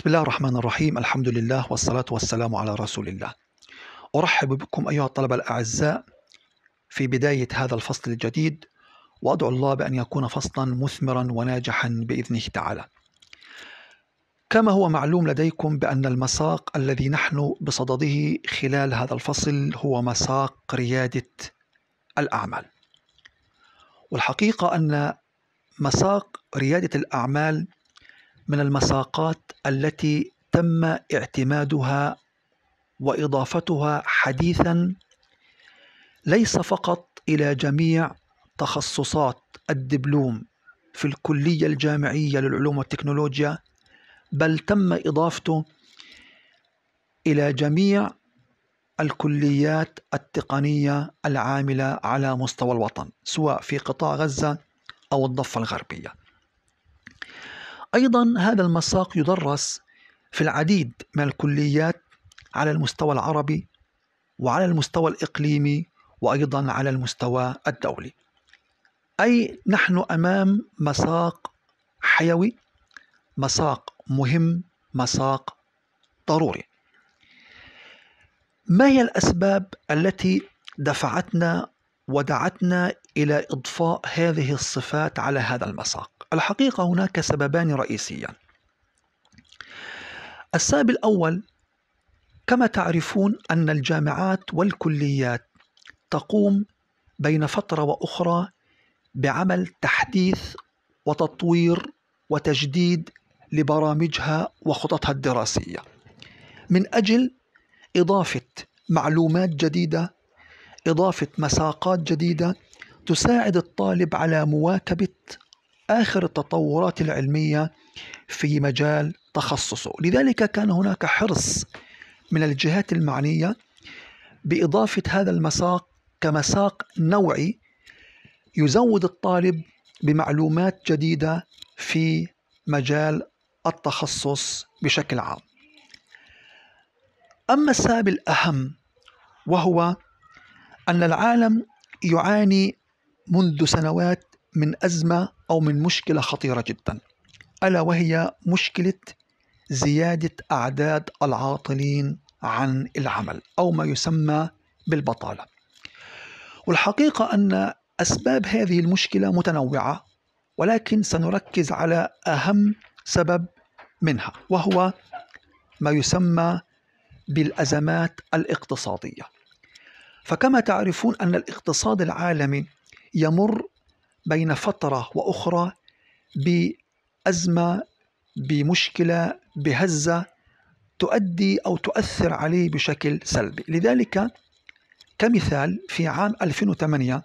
بسم الله الرحمن الرحيم الحمد لله والصلاة والسلام على رسول الله أرحب بكم أيها الطلبة الأعزاء في بداية هذا الفصل الجديد وأدعو الله بأن يكون فصلا مثمرا وناجحا بإذنه تعالى كما هو معلوم لديكم بأن المساق الذي نحن بصدده خلال هذا الفصل هو مساق ريادة الأعمال والحقيقة أن مساق ريادة الأعمال من المساقات التي تم اعتمادها واضافتها حديثا ليس فقط الى جميع تخصصات الدبلوم في الكليه الجامعيه للعلوم والتكنولوجيا بل تم اضافته الى جميع الكليات التقنيه العامله على مستوى الوطن سواء في قطاع غزه او الضفه الغربيه أيضا هذا المساق يدرس في العديد من الكليات على المستوى العربي وعلى المستوى الإقليمي وأيضا على المستوى الدولي أي نحن أمام مساق حيوي مساق مهم مساق ضروري ما هي الأسباب التي دفعتنا ودعتنا إلى إضفاء هذه الصفات على هذا المساق الحقيقة هناك سببان رئيسيان السبب الأول كما تعرفون أن الجامعات والكليات تقوم بين فترة وأخرى بعمل تحديث وتطوير وتجديد لبرامجها وخططها الدراسية من أجل إضافة معلومات جديدة إضافة مساقات جديدة تساعد الطالب على مواكبة آخر التطورات العلمية في مجال تخصصه لذلك كان هناك حرص من الجهات المعنية بإضافة هذا المساق كمساق نوعي يزود الطالب بمعلومات جديدة في مجال التخصص بشكل عام. أما السبب الأهم وهو أن العالم يعاني منذ سنوات من أزمة أو من مشكلة خطيرة جدا ألا وهي مشكلة زيادة أعداد العاطلين عن العمل أو ما يسمى بالبطالة والحقيقة أن أسباب هذه المشكلة متنوعة ولكن سنركز على أهم سبب منها وهو ما يسمى بالأزمات الاقتصادية فكما تعرفون أن الاقتصاد العالمي يمر بين فترة وأخرى بأزمة بمشكلة بهزة تؤدي أو تؤثر عليه بشكل سلبي لذلك كمثال في عام 2008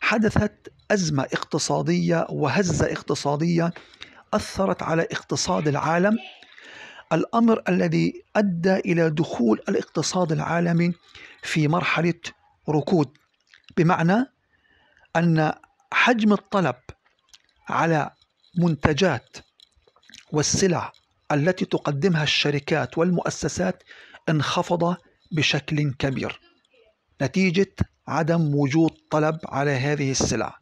حدثت أزمة اقتصادية وهزة اقتصادية أثرت على اقتصاد العالم الأمر الذي أدى إلى دخول الاقتصاد العالمي في مرحلة ركود بمعنى أن حجم الطلب على منتجات والسلع التي تقدمها الشركات والمؤسسات انخفض بشكل كبير نتيجه عدم وجود طلب على هذه السلع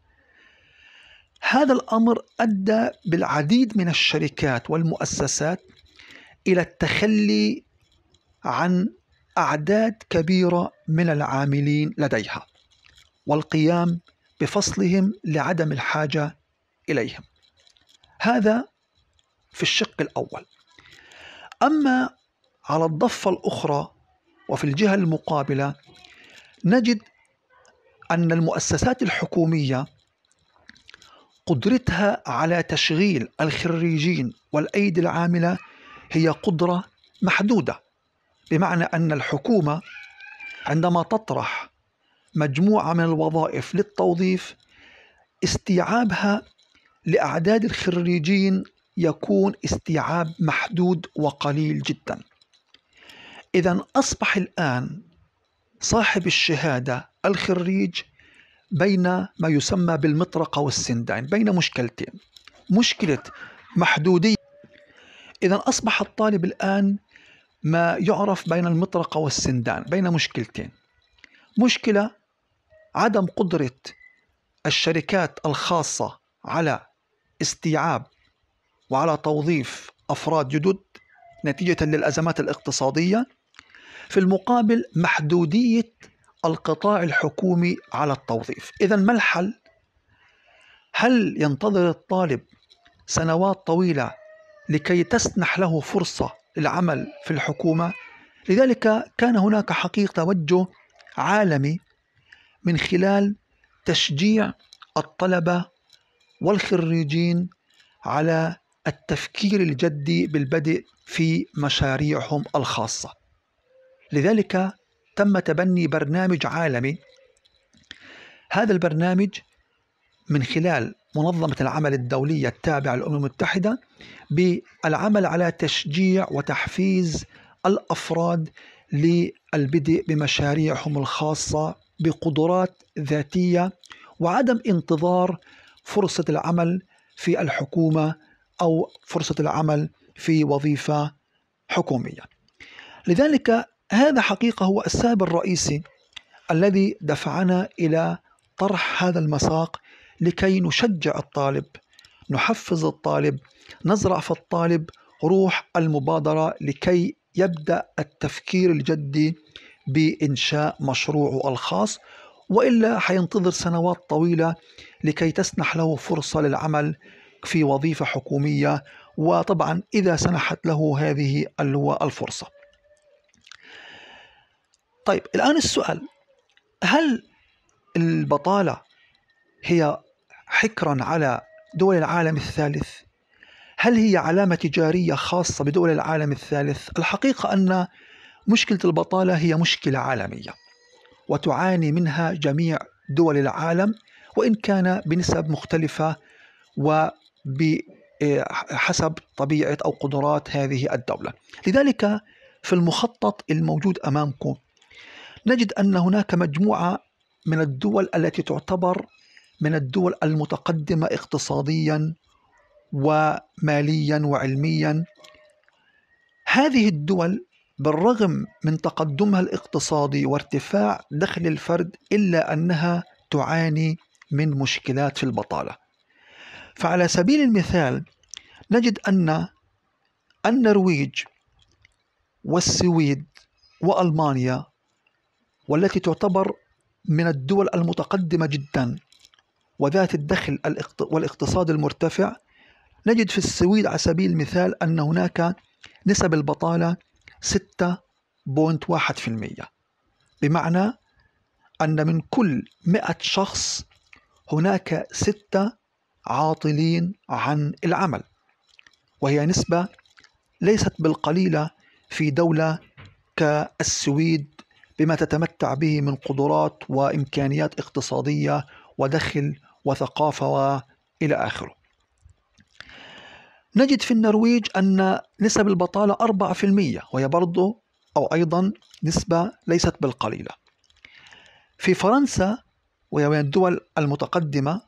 هذا الامر ادى بالعديد من الشركات والمؤسسات الى التخلي عن اعداد كبيره من العاملين لديها والقيام بفصلهم لعدم الحاجة إليهم هذا في الشق الأول أما على الضفة الأخرى وفي الجهة المقابلة نجد أن المؤسسات الحكومية قدرتها على تشغيل الخريجين والأيدي العاملة هي قدرة محدودة بمعنى أن الحكومة عندما تطرح مجموعة من الوظائف للتوظيف استيعابها لأعداد الخريجين يكون استيعاب محدود وقليل جدا إذا أصبح الآن صاحب الشهادة الخريج بين ما يسمى بالمطرقة والسندان بين مشكلتين مشكلة محدودية إذا أصبح الطالب الآن ما يعرف بين المطرقة والسندان بين مشكلتين مشكلة عدم قدرة الشركات الخاصة على استيعاب وعلى توظيف أفراد جدد نتيجة للأزمات الاقتصادية في المقابل محدودية القطاع الحكومي على التوظيف إذا ما الحل؟ هل ينتظر الطالب سنوات طويلة لكي تسنح له فرصة للعمل في الحكومة؟ لذلك كان هناك حقيقة توجه عالمي من خلال تشجيع الطلبه والخريجين على التفكير الجدي بالبدء في مشاريعهم الخاصه لذلك تم تبني برنامج عالمي هذا البرنامج من خلال منظمة العمل الدولية التابعة للأمم المتحدة بالعمل على تشجيع وتحفيز الأفراد للبدء بمشاريعهم الخاصة بقدرات ذاتيه وعدم انتظار فرصه العمل في الحكومه او فرصه العمل في وظيفه حكوميه. لذلك هذا حقيقه هو السبب الرئيسي الذي دفعنا الى طرح هذا المساق لكي نشجع الطالب، نحفز الطالب، نزرع في الطالب روح المبادره لكي يبدا التفكير الجدي بإنشاء مشروعه الخاص وإلا حينتظر سنوات طويلة لكي تسنح له فرصة للعمل في وظيفة حكومية وطبعا إذا سنحت له هذه الفرصة طيب الآن السؤال هل البطالة هي حكرا على دول العالم الثالث هل هي علامة تجارية خاصة بدول العالم الثالث؟ الحقيقة أن مشكلة البطالة هي مشكلة عالمية وتعاني منها جميع دول العالم وإن كان بنسب مختلفة وحسب آه، طبيعة أو قدرات هذه الدولة لذلك في المخطط الموجود أمامكم نجد أن هناك مجموعة من الدول التي تعتبر من الدول المتقدمة اقتصاديا وماليا وعلميا هذه الدول بالرغم من تقدمها الاقتصادي وارتفاع دخل الفرد إلا أنها تعاني من مشكلات في البطالة فعلى سبيل المثال نجد أن النرويج والسويد وألمانيا والتي تعتبر من الدول المتقدمة جدا وذات الدخل والاقتصاد المرتفع نجد في السويد على سبيل المثال أن هناك نسب البطالة 6.1% بمعنى أن من كل 100 شخص هناك ستة عاطلين عن العمل وهي نسبة ليست بالقليلة في دولة كالسويد بما تتمتع به من قدرات وإمكانيات اقتصادية ودخل وثقافة وإلى آخره نجد في النرويج أن نسب البطالة 4% وهي برضه أو أيضا نسبة ليست بالقليلة في فرنسا وهي من الدول المتقدمة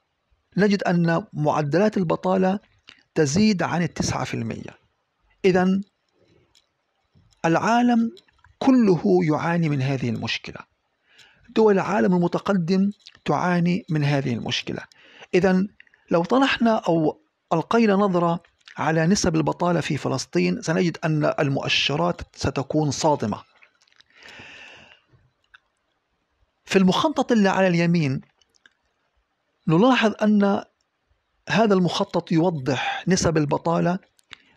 نجد أن معدلات البطالة تزيد عن 9% إذا العالم كله يعاني من هذه المشكلة دول العالم المتقدم تعاني من هذه المشكلة إذا لو طرحنا أو ألقينا نظرة على نسب البطالة في فلسطين سنجد أن المؤشرات ستكون صادمة في المخطط اللي على اليمين نلاحظ أن هذا المخطط يوضح نسب البطالة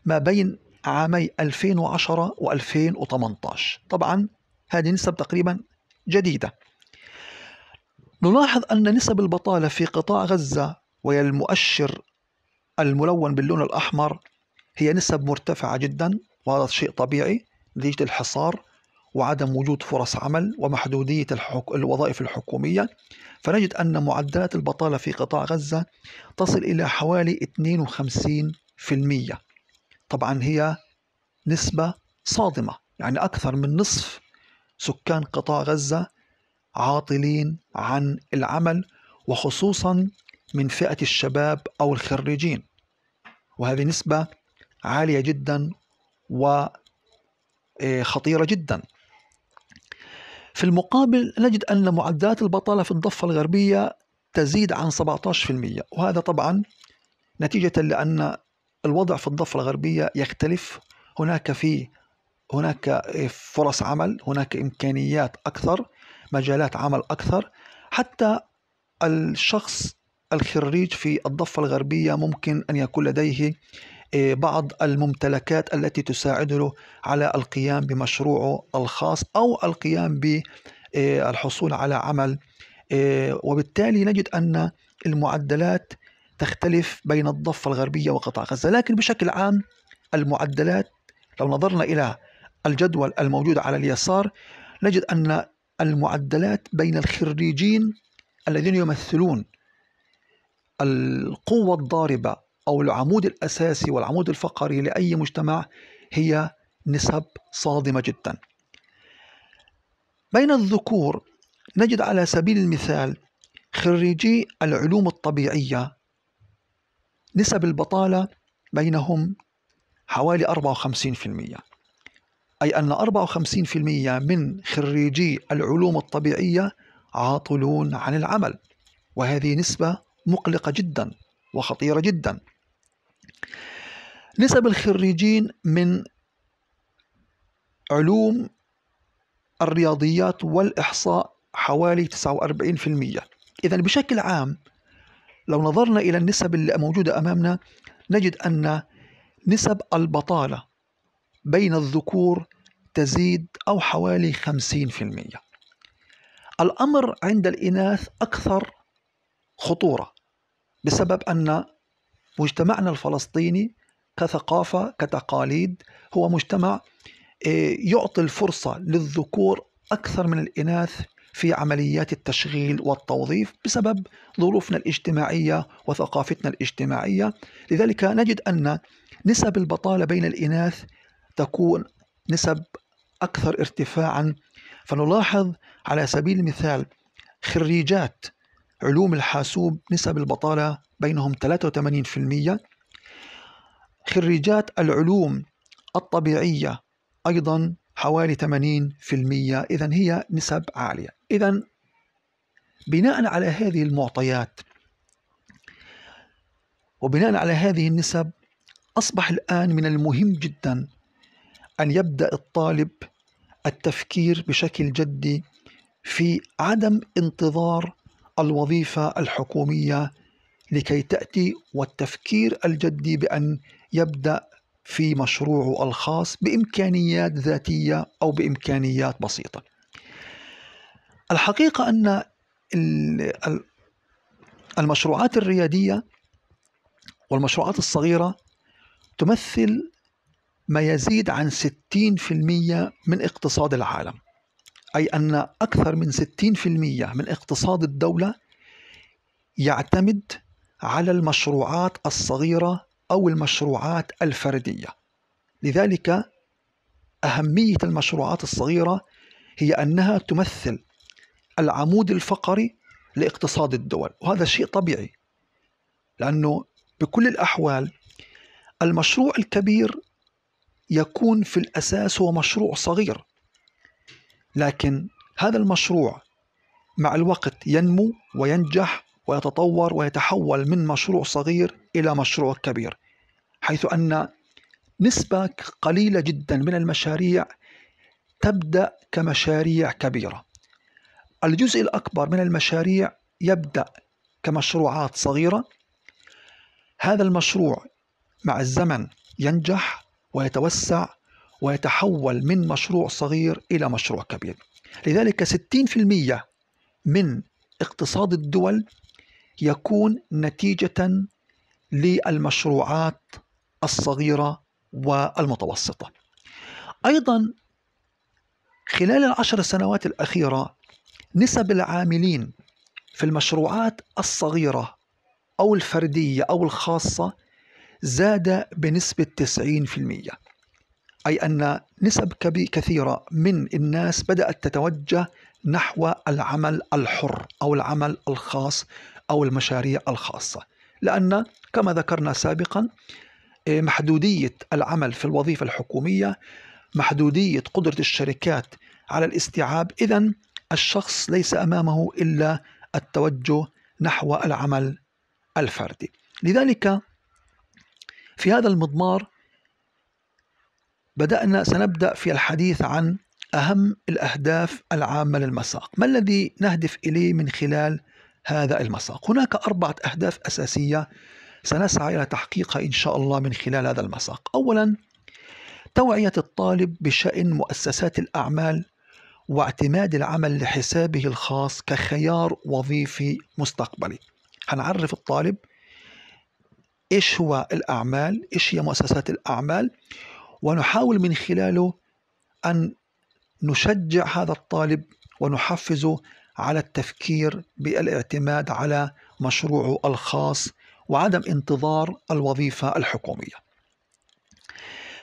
ما بين عامي 2010 و2018 طبعا هذه نسب تقريبا جديدة نلاحظ أن نسب البطالة في قطاع غزة وهي المؤشر الملون باللون الأحمر هي نسب مرتفعة جدا وهذا شيء طبيعي نتيجة الحصار وعدم وجود فرص عمل ومحدودية الحك... الوظائف الحكومية فنجد أن معدلات البطالة في قطاع غزة تصل إلى حوالي 52% طبعا هي نسبة صادمة يعني أكثر من نصف سكان قطاع غزة عاطلين عن العمل وخصوصا من فئة الشباب أو الخريجين وهذه نسبة عالية جدا وخطيرة آه، جدا في المقابل نجد أن معدلات البطالة في الضفة الغربية تزيد عن 17% وهذا طبعا نتيجة لأن الوضع في الضفة الغربية يختلف هناك في هناك آه، فرص عمل هناك إمكانيات أكثر مجالات عمل أكثر حتى الشخص الخريج في الضفة الغربية ممكن أن يكون لديه آه، بعض الممتلكات التي تساعده على القيام بمشروعه الخاص أو القيام بالحصول آه، على عمل آه، وبالتالي نجد أن المعدلات تختلف بين الضفة الغربية وقطاع غزة لكن بشكل عام المعدلات لو نظرنا إلى الجدول الموجود على اليسار نجد أن المعدلات بين الخريجين الذين يمثلون القوة الضاربة أو العمود الأساسي والعمود الفقري لأي مجتمع هي نسب صادمة جدا بين الذكور نجد على سبيل المثال خريجي العلوم الطبيعية نسب البطالة بينهم حوالي 54% أي أن 54% من خريجي العلوم الطبيعية عاطلون عن العمل وهذه نسبة مقلقة جدا وخطيرة جدا نسب الخريجين من علوم الرياضيات والإحصاء حوالي 49% إذا بشكل عام لو نظرنا إلى النسب اللي موجودة أمامنا نجد أن نسب البطالة بين الذكور تزيد أو حوالي 50% الأمر عند الإناث أكثر خطورة بسبب أن مجتمعنا الفلسطيني كثقافة كتقاليد هو مجتمع آه، يعطي الفرصة للذكور أكثر من الإناث في عمليات التشغيل والتوظيف بسبب ظروفنا الاجتماعية وثقافتنا الاجتماعية لذلك نجد أن نسب البطالة بين الإناث تكون نسب أكثر ارتفاعا فنلاحظ على سبيل المثال خريجات علوم الحاسوب نسب البطالة بينهم 83% خريجات العلوم الطبيعية أيضا حوالي 80% إذا هي نسب عالية إذا بناء على هذه المعطيات وبناء على هذه النسب أصبح الآن من المهم جدا أن يبدأ الطالب التفكير بشكل جدي في عدم انتظار الوظيفة الحكومية لكي تأتي والتفكير الجدي بأن يبدأ في مشروعه الخاص بإمكانيات ذاتية أو بإمكانيات بسيطة الحقيقة أن المشروعات الريادية والمشروعات الصغيرة تمثل ما يزيد عن 60% من اقتصاد العالم أي أن أكثر من 60% من اقتصاد الدولة يعتمد على المشروعات الصغيرة أو المشروعات الفردية لذلك أهمية المشروعات الصغيرة هي أنها تمثل العمود الفقري لاقتصاد الدول وهذا شيء طبيعي لأنه بكل الأحوال المشروع الكبير يكون في الأساس هو مشروع صغير لكن هذا المشروع مع الوقت ينمو وينجح ويتطور ويتحول من مشروع صغير إلى مشروع كبير حيث أن نسبة قليلة جدا من المشاريع تبدأ كمشاريع كبيرة الجزء الأكبر من المشاريع يبدأ كمشروعات صغيرة هذا المشروع مع الزمن ينجح ويتوسع ويتحول من مشروع صغير إلى مشروع كبير لذلك 60% من اقتصاد الدول يكون نتيجة للمشروعات الصغيرة والمتوسطة أيضا خلال العشر سنوات الأخيرة نسب العاملين في المشروعات الصغيرة أو الفردية أو الخاصة زاد بنسبة 90% أي أن نسب كثيرة من الناس بدأت تتوجه نحو العمل الحر أو العمل الخاص أو المشاريع الخاصة لأن كما ذكرنا سابقا إيه، محدودية العمل في الوظيفة الحكومية محدودية قدرة الشركات على الاستيعاب إذا الشخص ليس أمامه إلا التوجه نحو العمل الفردي لذلك في هذا المضمار بدأنا سنبدأ في الحديث عن أهم الأهداف العامة للمساق ما الذي نهدف إليه من خلال هذا المساق هناك أربعة أهداف أساسية سنسعى إلى تحقيقها إن شاء الله من خلال هذا المساق أولا توعية الطالب بشأن مؤسسات الأعمال واعتماد العمل لحسابه الخاص كخيار وظيفي مستقبلي هنعرف الطالب إيش هو الأعمال إيش هي مؤسسات الأعمال ونحاول من خلاله أن نشجع هذا الطالب ونحفزه على التفكير بالاعتماد على مشروعه الخاص وعدم انتظار الوظيفة الحكومية.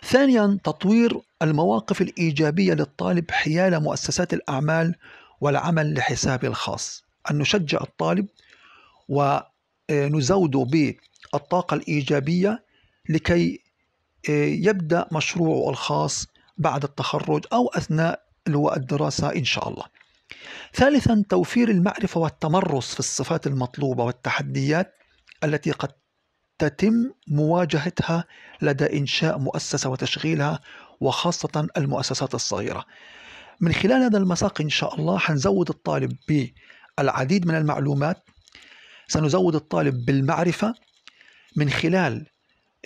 ثانيا تطوير المواقف الإيجابية للطالب حيال مؤسسات الأعمال والعمل لحسابه الخاص أن نشجع الطالب ونزوده بالطاقة الإيجابية لكي آه، يبدأ مشروعه الخاص بعد التخرج أو أثناء الدراسة إن شاء الله ثالثا توفير المعرفة والتمرس في الصفات المطلوبة والتحديات التي قد تتم مواجهتها لدى إنشاء مؤسسة وتشغيلها وخاصة المؤسسات الصغيرة من خلال هذا المساق إن شاء الله حنزود الطالب بالعديد من المعلومات سنزود الطالب بالمعرفة من خلال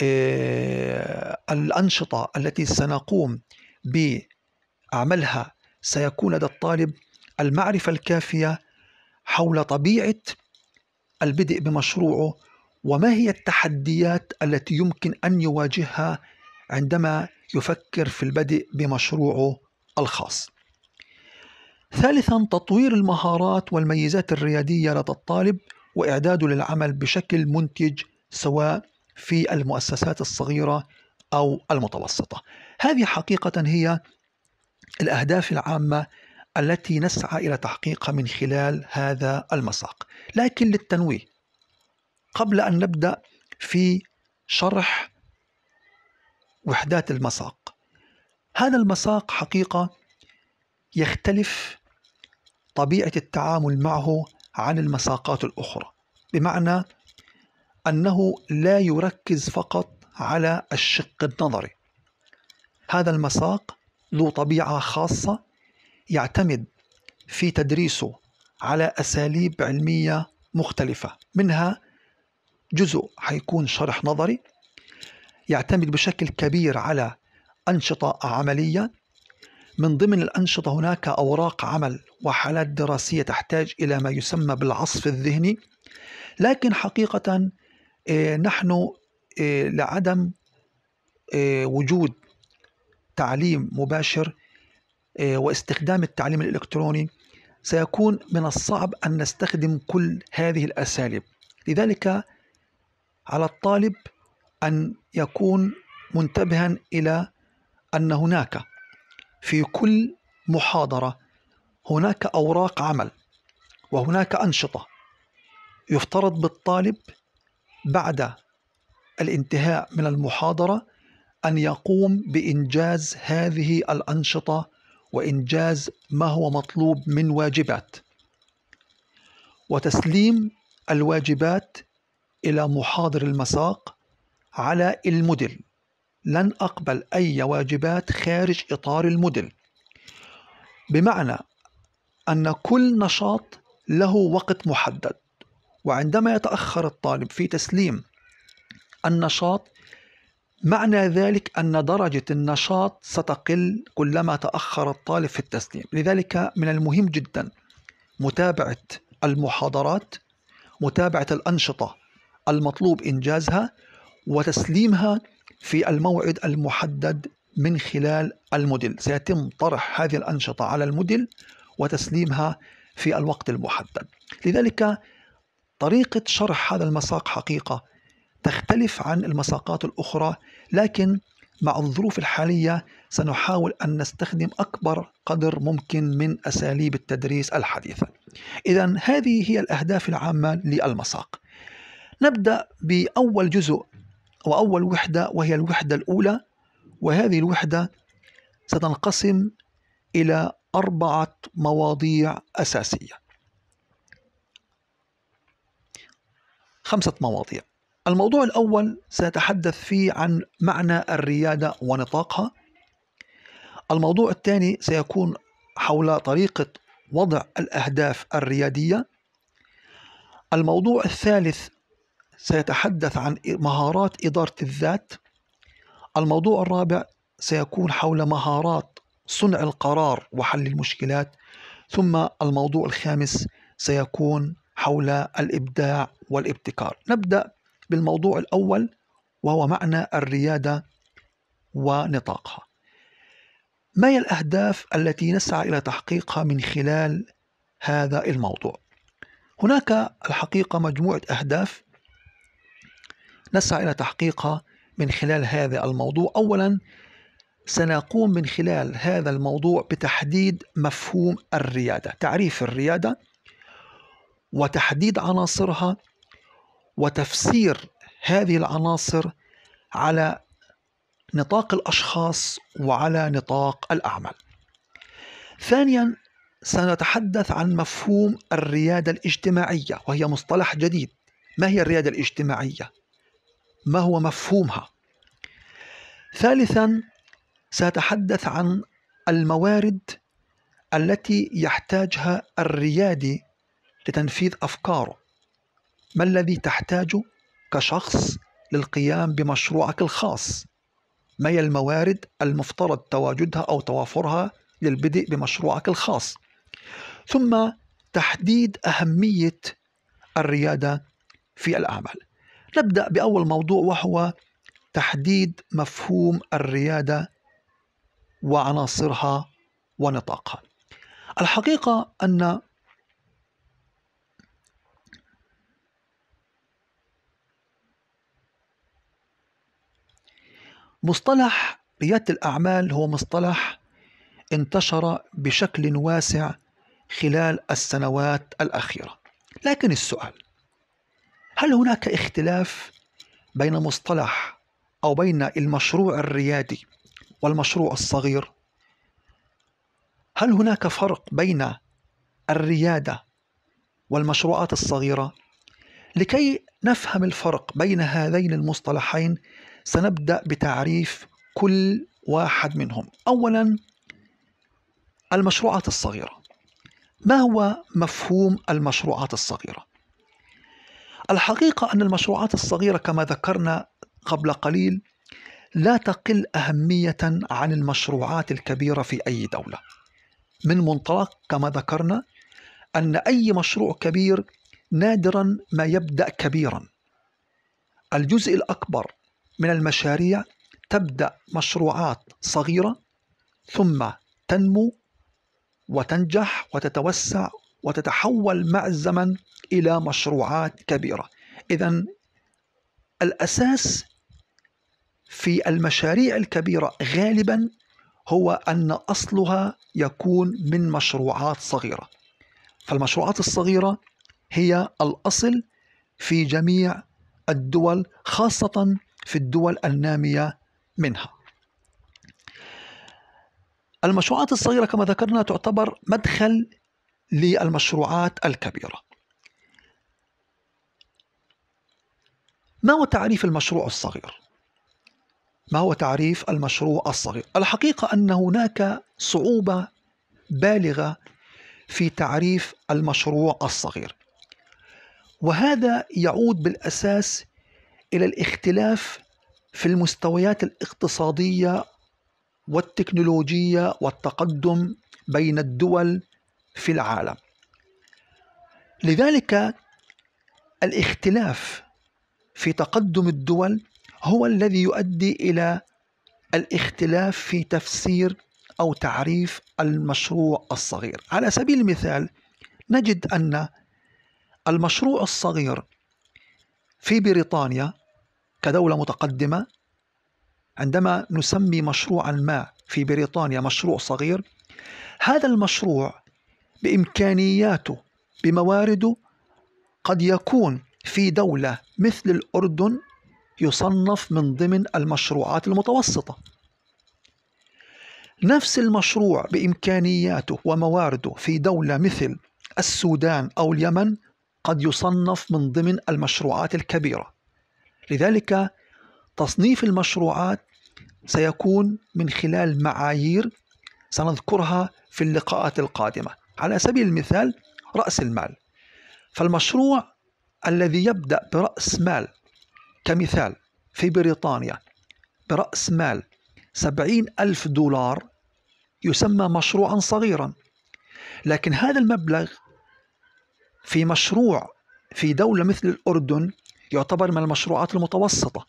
آه، الأنشطة التي سنقوم بعملها سيكون لدى الطالب المعرفة الكافية حول طبيعة البدء بمشروعه وما هي التحديات التي يمكن أن يواجهها عندما يفكر في البدء بمشروعه الخاص. ثالثا تطوير المهارات والميزات الريادية لدى الطالب وإعداده للعمل بشكل منتج سواء في المؤسسات الصغيرة أو المتوسطة هذه حقيقة هي الأهداف العامة التي نسعى إلى تحقيقها من خلال هذا المساق لكن للتنويه قبل أن نبدأ في شرح وحدات المساق هذا المساق حقيقة يختلف طبيعة التعامل معه عن المساقات الأخرى بمعنى أنه لا يركز فقط على الشق النظري هذا المساق ذو طبيعة خاصة يعتمد في تدريسه على أساليب علمية مختلفة منها جزء حيكون شرح نظري يعتمد بشكل كبير على أنشطة عملية من ضمن الأنشطة هناك أوراق عمل وحالات دراسية تحتاج إلى ما يسمى بالعصف الذهني لكن حقيقة آه، نحن آه، لعدم آه، وجود تعليم مباشر واستخدام التعليم الالكتروني سيكون من الصعب ان نستخدم كل هذه الاساليب لذلك على الطالب ان يكون منتبها الى ان هناك في كل محاضره هناك اوراق عمل وهناك انشطه يفترض بالطالب بعد الانتهاء من المحاضرة أن يقوم بإنجاز هذه الأنشطة وإنجاز ما هو مطلوب من واجبات وتسليم الواجبات إلى محاضر المساق على المدل لن أقبل أي واجبات خارج إطار المدل بمعنى أن كل نشاط له وقت محدد وعندما يتأخر الطالب في تسليم النشاط معنى ذلك أن درجة النشاط ستقل كلما تأخر الطالب في التسليم لذلك من المهم جدا متابعة المحاضرات متابعة الأنشطة المطلوب إنجازها وتسليمها في الموعد المحدد من خلال الموديل سيتم طرح هذه الأنشطة على الموديل وتسليمها في الوقت المحدد لذلك طريقة شرح هذا المساق حقيقة تختلف عن المساقات الأخرى لكن مع الظروف الحالية سنحاول أن نستخدم أكبر قدر ممكن من أساليب التدريس الحديثة إذا هذه هي الأهداف العامة للمساق نبدأ بأول جزء وأول وحدة وهي الوحدة الأولى وهذه الوحدة ستنقسم إلى أربعة مواضيع أساسية خمسة مواضيع الموضوع الأول سأتحدث فيه عن معنى الريادة ونطاقها الموضوع الثاني سيكون حول طريقة وضع الأهداف الريادية الموضوع الثالث سيتحدث عن مهارات إدارة الذات الموضوع الرابع سيكون حول مهارات صنع القرار وحل المشكلات ثم الموضوع الخامس سيكون حول الإبداع والابتكار نبدأ بالموضوع الأول وهو معنى الريادة ونطاقها ما هي الأهداف التي نسعى إلى تحقيقها من خلال هذا الموضوع هناك الحقيقة مجموعة أهداف نسعى إلى تحقيقها من خلال هذا الموضوع أولا سنقوم من خلال هذا الموضوع بتحديد مفهوم الريادة تعريف الريادة وتحديد عناصرها وتفسير هذه العناصر على نطاق الاشخاص وعلى نطاق الاعمال. ثانيا سنتحدث عن مفهوم الرياده الاجتماعيه وهي مصطلح جديد. ما هي الرياده الاجتماعيه؟ ما هو مفهومها؟ ثالثا سأتحدث عن الموارد التي يحتاجها الريادي لتنفيذ أفكاره ما الذي تحتاجه كشخص للقيام بمشروعك الخاص ما هي الموارد المفترض تواجدها أو توافرها للبدء بمشروعك الخاص ثم تحديد أهمية الريادة في الأعمال نبدأ بأول موضوع وهو تحديد مفهوم الريادة وعناصرها ونطاقها الحقيقة أن مصطلح ريادة الأعمال هو مصطلح انتشر بشكل واسع خلال السنوات الأخيرة لكن السؤال هل هناك اختلاف بين مصطلح أو بين المشروع الريادي والمشروع الصغير هل هناك فرق بين الريادة والمشروعات الصغيرة لكي نفهم الفرق بين هذين المصطلحين سنبدأ بتعريف كل واحد منهم أولا المشروعات الصغيرة ما هو مفهوم المشروعات الصغيرة؟ الحقيقة أن المشروعات الصغيرة كما ذكرنا قبل قليل لا تقل أهمية عن المشروعات الكبيرة في أي دولة من منطلق كما ذكرنا أن أي مشروع كبير نادرا ما يبدأ كبيرا الجزء الأكبر من المشاريع تبدأ مشروعات صغيرة ثم تنمو وتنجح وتتوسع وتتحول مع الزمن إلى مشروعات كبيرة إذا الأساس في المشاريع الكبيرة غالبا هو أن أصلها يكون من مشروعات صغيرة فالمشروعات الصغيرة هي الأصل في جميع الدول خاصة في الدول النامية منها المشروعات الصغيرة كما ذكرنا تعتبر مدخل للمشروعات الكبيرة ما هو تعريف المشروع الصغير؟ ما هو تعريف المشروع الصغير؟ الحقيقة أن هناك صعوبة بالغة في تعريف المشروع الصغير وهذا يعود بالأساس إلى الاختلاف في المستويات الاقتصادية والتكنولوجية والتقدم بين الدول في العالم لذلك الاختلاف في تقدم الدول هو الذي يؤدي إلى الاختلاف في تفسير أو تعريف المشروع الصغير على سبيل المثال نجد أن المشروع الصغير في بريطانيا كدولة متقدمة عندما نسمي مشروعا ما في بريطانيا مشروع صغير هذا المشروع بإمكانياته بموارده قد يكون في دولة مثل الأردن يصنف من ضمن المشروعات المتوسطة نفس المشروع بإمكانياته وموارده في دولة مثل السودان أو اليمن قد يصنف من ضمن المشروعات الكبيرة لذلك تصنيف المشروعات سيكون من خلال معايير سنذكرها في اللقاءات القادمة على سبيل المثال رأس المال فالمشروع الذي يبدأ برأس مال كمثال في بريطانيا برأس مال سبعين ألف دولار يسمى مشروعا صغيرا لكن هذا المبلغ في مشروع في دولة مثل الأردن يعتبر من المشروعات المتوسطة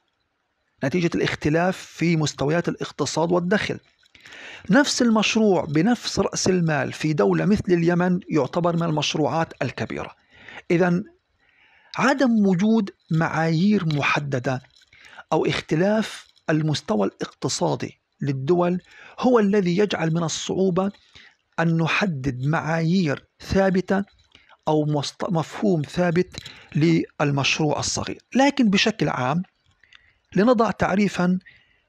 نتيجة الاختلاف في مستويات الاقتصاد والدخل نفس المشروع بنفس رأس المال في دولة مثل اليمن يعتبر من المشروعات الكبيرة إذا عدم وجود معايير محددة أو اختلاف المستوى الاقتصادي للدول هو الذي يجعل من الصعوبة أن نحدد معايير ثابتة أو مفهوم ثابت للمشروع الصغير لكن بشكل عام لنضع تعريفا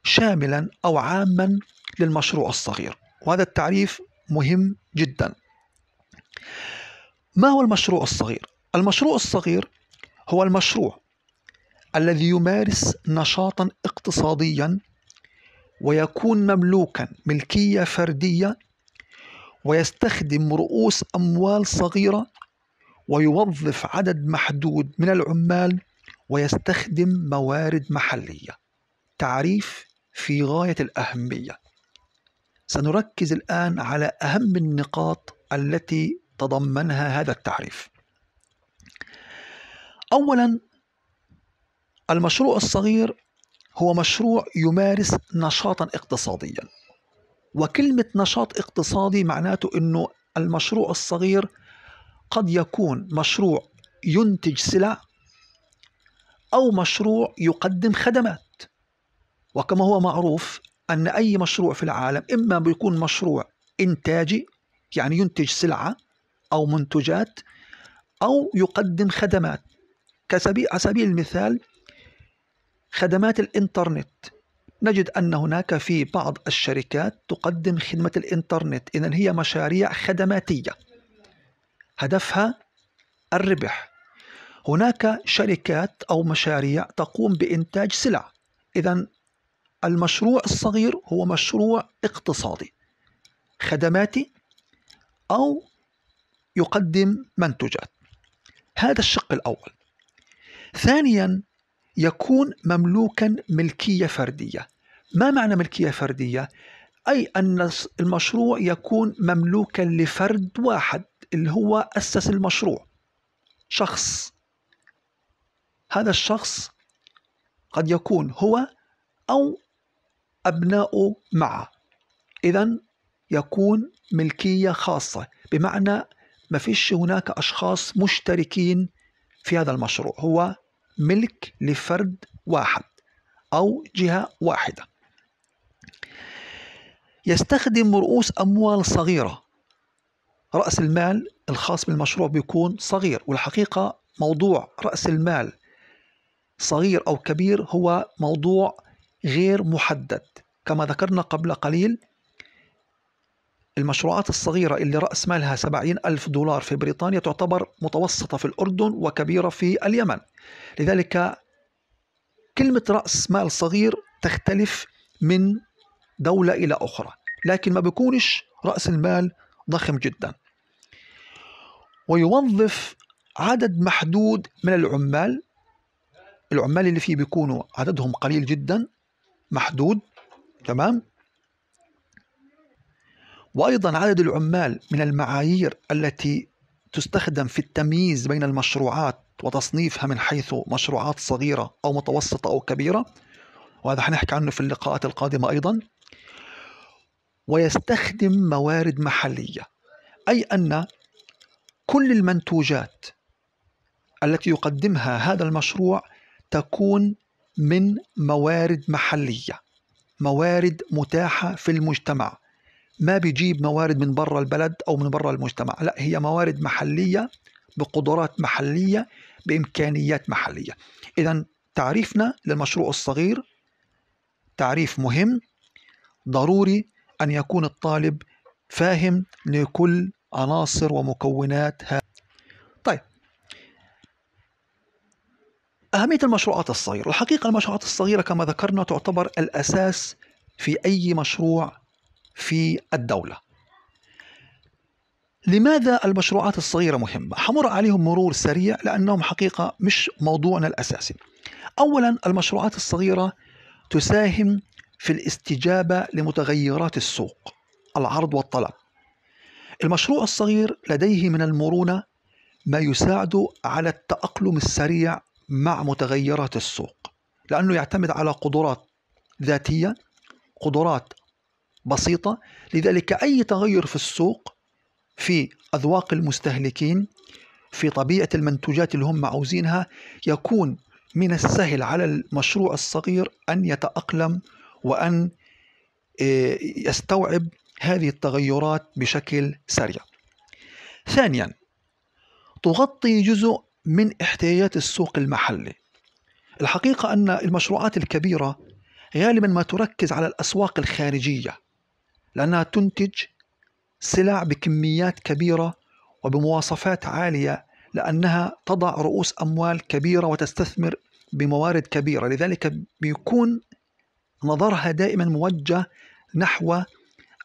شاملا أو عاما للمشروع الصغير وهذا التعريف مهم جدا ما هو المشروع الصغير؟ المشروع الصغير هو المشروع الذي يمارس نشاطا اقتصاديا ويكون مملوكا ملكية فردية ويستخدم رؤوس أموال صغيرة ويوظف عدد محدود من العمال ويستخدم موارد محلية. تعريف في غاية الأهمية. سنركز الآن على أهم النقاط التي تضمنها هذا التعريف. أولا المشروع الصغير هو مشروع يمارس نشاطا اقتصاديا وكلمة نشاط اقتصادي معناته أنه المشروع الصغير قد يكون مشروع ينتج سلع أو مشروع يقدم خدمات وكما هو معروف أن أي مشروع في العالم إما بيكون مشروع إنتاجي يعني ينتج سلعة أو منتجات أو يقدم خدمات كسبيل على سبيل المثال خدمات الإنترنت نجد أن هناك في بعض الشركات تقدم خدمة الإنترنت إذن هي مشاريع خدماتية هدفها الربح هناك شركات أو مشاريع تقوم بإنتاج سلع إذا المشروع الصغير هو مشروع اقتصادي خدماتي أو يقدم منتجات هذا الشق الأول ثانيا يكون مملوكا ملكية فردية ما معنى ملكية فردية؟ أي أن المشروع يكون مملوكا لفرد واحد اللي هو أسس المشروع شخص هذا الشخص قد يكون هو أو أبناؤه معه إذا يكون ملكية خاصة بمعنى ما فيش هناك أشخاص مشتركين في هذا المشروع هو ملك لفرد واحد أو جهة واحدة يستخدم رؤوس أموال صغيرة رأس المال الخاص بالمشروع بيكون صغير والحقيقة موضوع رأس المال صغير أو كبير هو موضوع غير محدد كما ذكرنا قبل قليل المشروعات الصغيرة اللي رأس مالها 70 ألف دولار في بريطانيا تعتبر متوسطة في الأردن وكبيرة في اليمن لذلك كلمة رأس مال صغير تختلف من دولة إلى أخرى لكن ما بيكونش رأس المال ضخم جدا ويوظف عدد محدود من العمال العمال اللي فيه بيكونوا عددهم قليل جدا محدود تمام وأيضا عدد العمال من المعايير التي تستخدم في التمييز بين المشروعات وتصنيفها من حيث مشروعات صغيرة أو متوسطة أو كبيرة وهذا حنحكي عنه في اللقاءات القادمة أيضا ويستخدم موارد محلية أي أن كل المنتوجات التي يقدمها هذا المشروع تكون من موارد محلية موارد متاحة في المجتمع ما بيجيب موارد من برا البلد أو من برا المجتمع لا هي موارد محلية بقدرات محلية بإمكانيات محلية إذا تعريفنا للمشروع الصغير تعريف مهم ضروري أن يكون الطالب فاهم لكل عناصر ومكونات هذا طيب أهمية المشروعات الصغيرة الحقيقة المشروعات الصغيرة كما ذكرنا تعتبر الأساس في أي مشروع في الدولة لماذا المشروعات الصغيرة مهمة؟ حمر عليهم مرور سريع لأنهم حقيقة مش موضوعنا الأساسي أولا المشروعات الصغيرة تساهم في الاستجابه لمتغيرات السوق العرض والطلب المشروع الصغير لديه من المرونه ما يساعده على التاقلم السريع مع متغيرات السوق لانه يعتمد على قدرات ذاتيه قدرات بسيطه لذلك اي تغير في السوق في اذواق المستهلكين في طبيعه المنتوجات اللي هم عاوزينها يكون من السهل على المشروع الصغير ان يتاقلم وأن آه، يستوعب هذه التغيرات بشكل سريع ثانيا تغطي جزء من احتياجات السوق المحلي الحقيقة أن المشروعات الكبيرة غالبا ما تركز على الأسواق الخارجية لأنها تنتج سلع بكميات كبيرة وبمواصفات عالية لأنها تضع رؤوس أموال كبيرة وتستثمر بموارد كبيرة لذلك بيكون نظرها دائما موجه نحو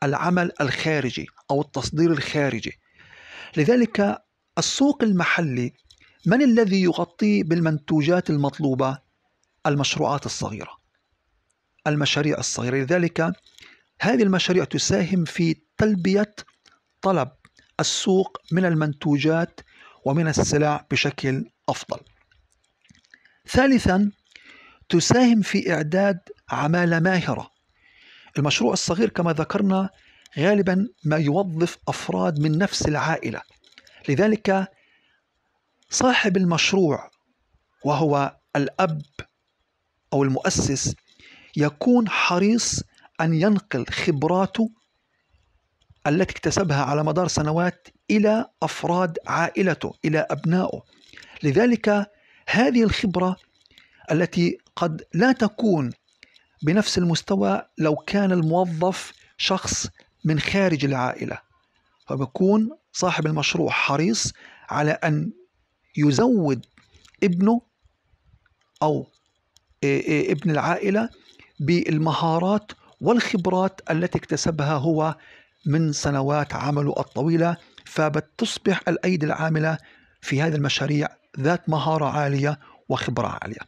العمل الخارجي او التصدير الخارجي لذلك السوق المحلي من الذي يغطيه بالمنتوجات المطلوبه المشروعات الصغيره المشاريع الصغيره لذلك هذه المشاريع تساهم في تلبيه طلب السوق من المنتوجات ومن السلع بشكل افضل ثالثا تساهم في اعداد عمالة ماهرة المشروع الصغير كما ذكرنا غالبا ما يوظف أفراد من نفس العائلة لذلك صاحب المشروع وهو الأب أو المؤسس يكون حريص أن ينقل خبراته التي اكتسبها على مدار سنوات إلى أفراد عائلته إلى أبنائه لذلك هذه الخبرة التي قد لا تكون بنفس المستوى لو كان الموظف شخص من خارج العائلة فبكون صاحب المشروع حريص على أن يزود ابنه أو ابن العائلة بالمهارات والخبرات التي اكتسبها هو من سنوات عمله الطويلة فبتصبح الأيدي العاملة في هذه المشاريع ذات مهارة عالية وخبرة عالية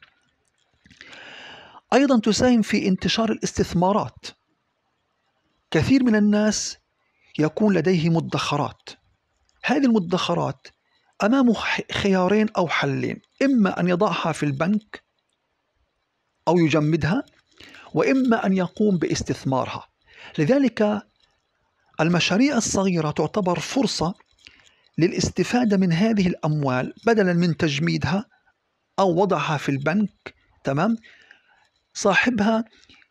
ايضا تساهم في انتشار الاستثمارات كثير من الناس يكون لديه مدخرات هذه المدخرات امامه خيارين او حلين اما ان يضعها في البنك او يجمدها واما ان يقوم باستثمارها لذلك المشاريع الصغيره تعتبر فرصه للاستفاده من هذه الاموال بدلا من تجميدها او وضعها في البنك تمام صاحبها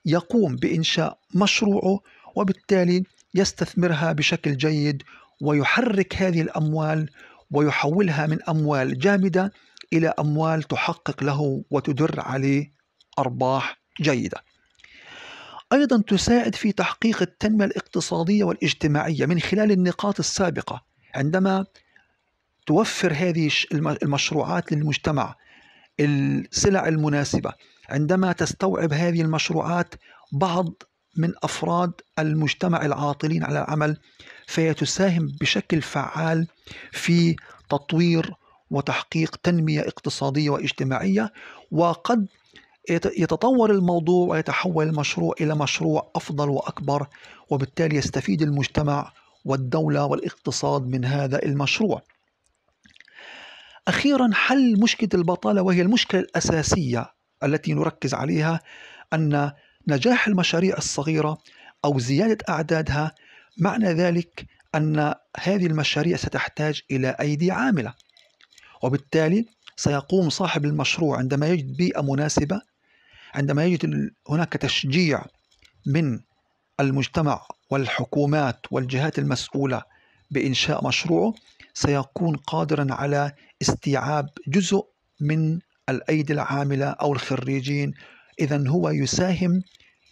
يقوم بإنشاء مشروعه وبالتالي يستثمرها بشكل جيد ويحرك هذه الأموال ويحولها من أموال جامدة إلى أموال تحقق له وتدر عليه أرباح جيدة. أيضا تساعد في تحقيق التنمية الاقتصادية والاجتماعية من خلال النقاط السابقة عندما توفر هذه المشروعات للمجتمع السلع المناسبة عندما تستوعب هذه المشروعات بعض من افراد المجتمع العاطلين على العمل فيتساهم بشكل فعال في تطوير وتحقيق تنميه اقتصاديه واجتماعيه وقد يتطور الموضوع ويتحول المشروع الى مشروع افضل واكبر وبالتالي يستفيد المجتمع والدوله والاقتصاد من هذا المشروع. اخيرا حل مشكله البطاله وهي المشكله الاساسيه التي نركز عليها أن نجاح المشاريع الصغيرة أو زيادة أعدادها معنى ذلك أن هذه المشاريع ستحتاج إلى أيدي عاملة وبالتالي سيقوم صاحب المشروع عندما يجد بيئة مناسبة عندما يجد هناك تشجيع من المجتمع والحكومات والجهات المسؤولة بإنشاء مشروعه سيكون قادرا على استيعاب جزء من الأيدي العاملة أو الخريجين إذا هو يساهم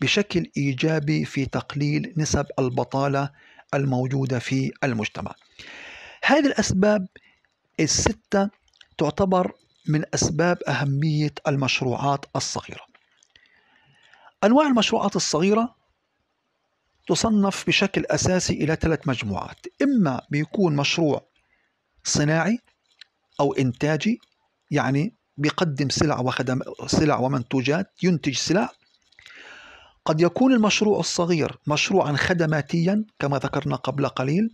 بشكل إيجابي في تقليل نسب البطالة الموجودة في المجتمع هذه الأسباب الستة تعتبر من أسباب أهمية المشروعات الصغيرة أنواع المشروعات الصغيرة تصنف بشكل أساسي إلى ثلاث مجموعات إما بيكون مشروع صناعي أو إنتاجي يعني بيقدم سلع وخدم سلع ومنتوجات ينتج سلع قد يكون المشروع الصغير مشروعا خدماتيا كما ذكرنا قبل قليل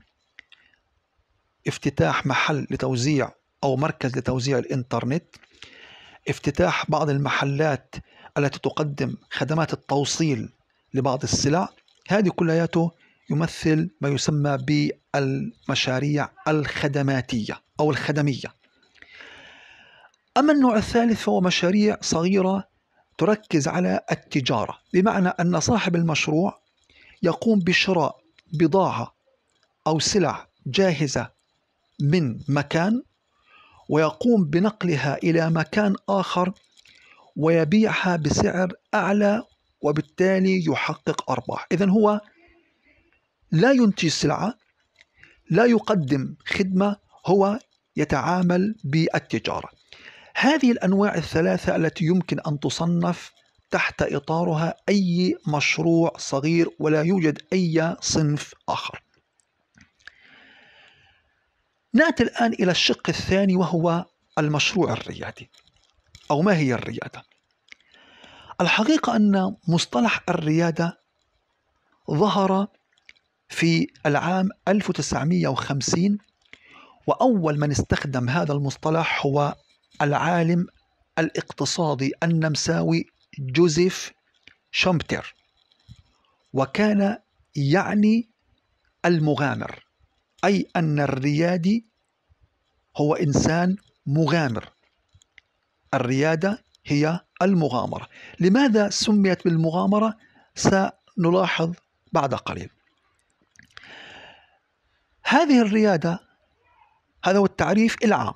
افتتاح محل لتوزيع أو مركز لتوزيع الإنترنت افتتاح بعض المحلات التي تقدم خدمات التوصيل لبعض السلع هذه كلياته يمثل ما يسمى بالمشاريع الخدماتية أو الخدمية أما النوع الثالث فهو مشاريع صغيرة تركز على التجارة بمعنى أن صاحب المشروع يقوم بشراء بضاعة أو سلع جاهزة من مكان ويقوم بنقلها إلى مكان آخر ويبيعها بسعر أعلى وبالتالي يحقق أرباح إذا هو لا ينتج سلعة لا يقدم خدمة هو يتعامل بالتجارة هذه الانواع الثلاثه التي يمكن ان تصنف تحت اطارها اي مشروع صغير ولا يوجد اي صنف اخر. ناتي الان الى الشق الثاني وهو المشروع الريادي. او ما هي الرياده؟ الحقيقه ان مصطلح الرياده ظهر في العام 1950 واول من استخدم هذا المصطلح هو العالم الاقتصادي النمساوي جوزيف شومبتر وكان يعني المغامر أي أن الريادي هو إنسان مغامر الريادة هي المغامرة لماذا سميت بالمغامرة سنلاحظ بعد قليل هذه الريادة هذا هو التعريف العام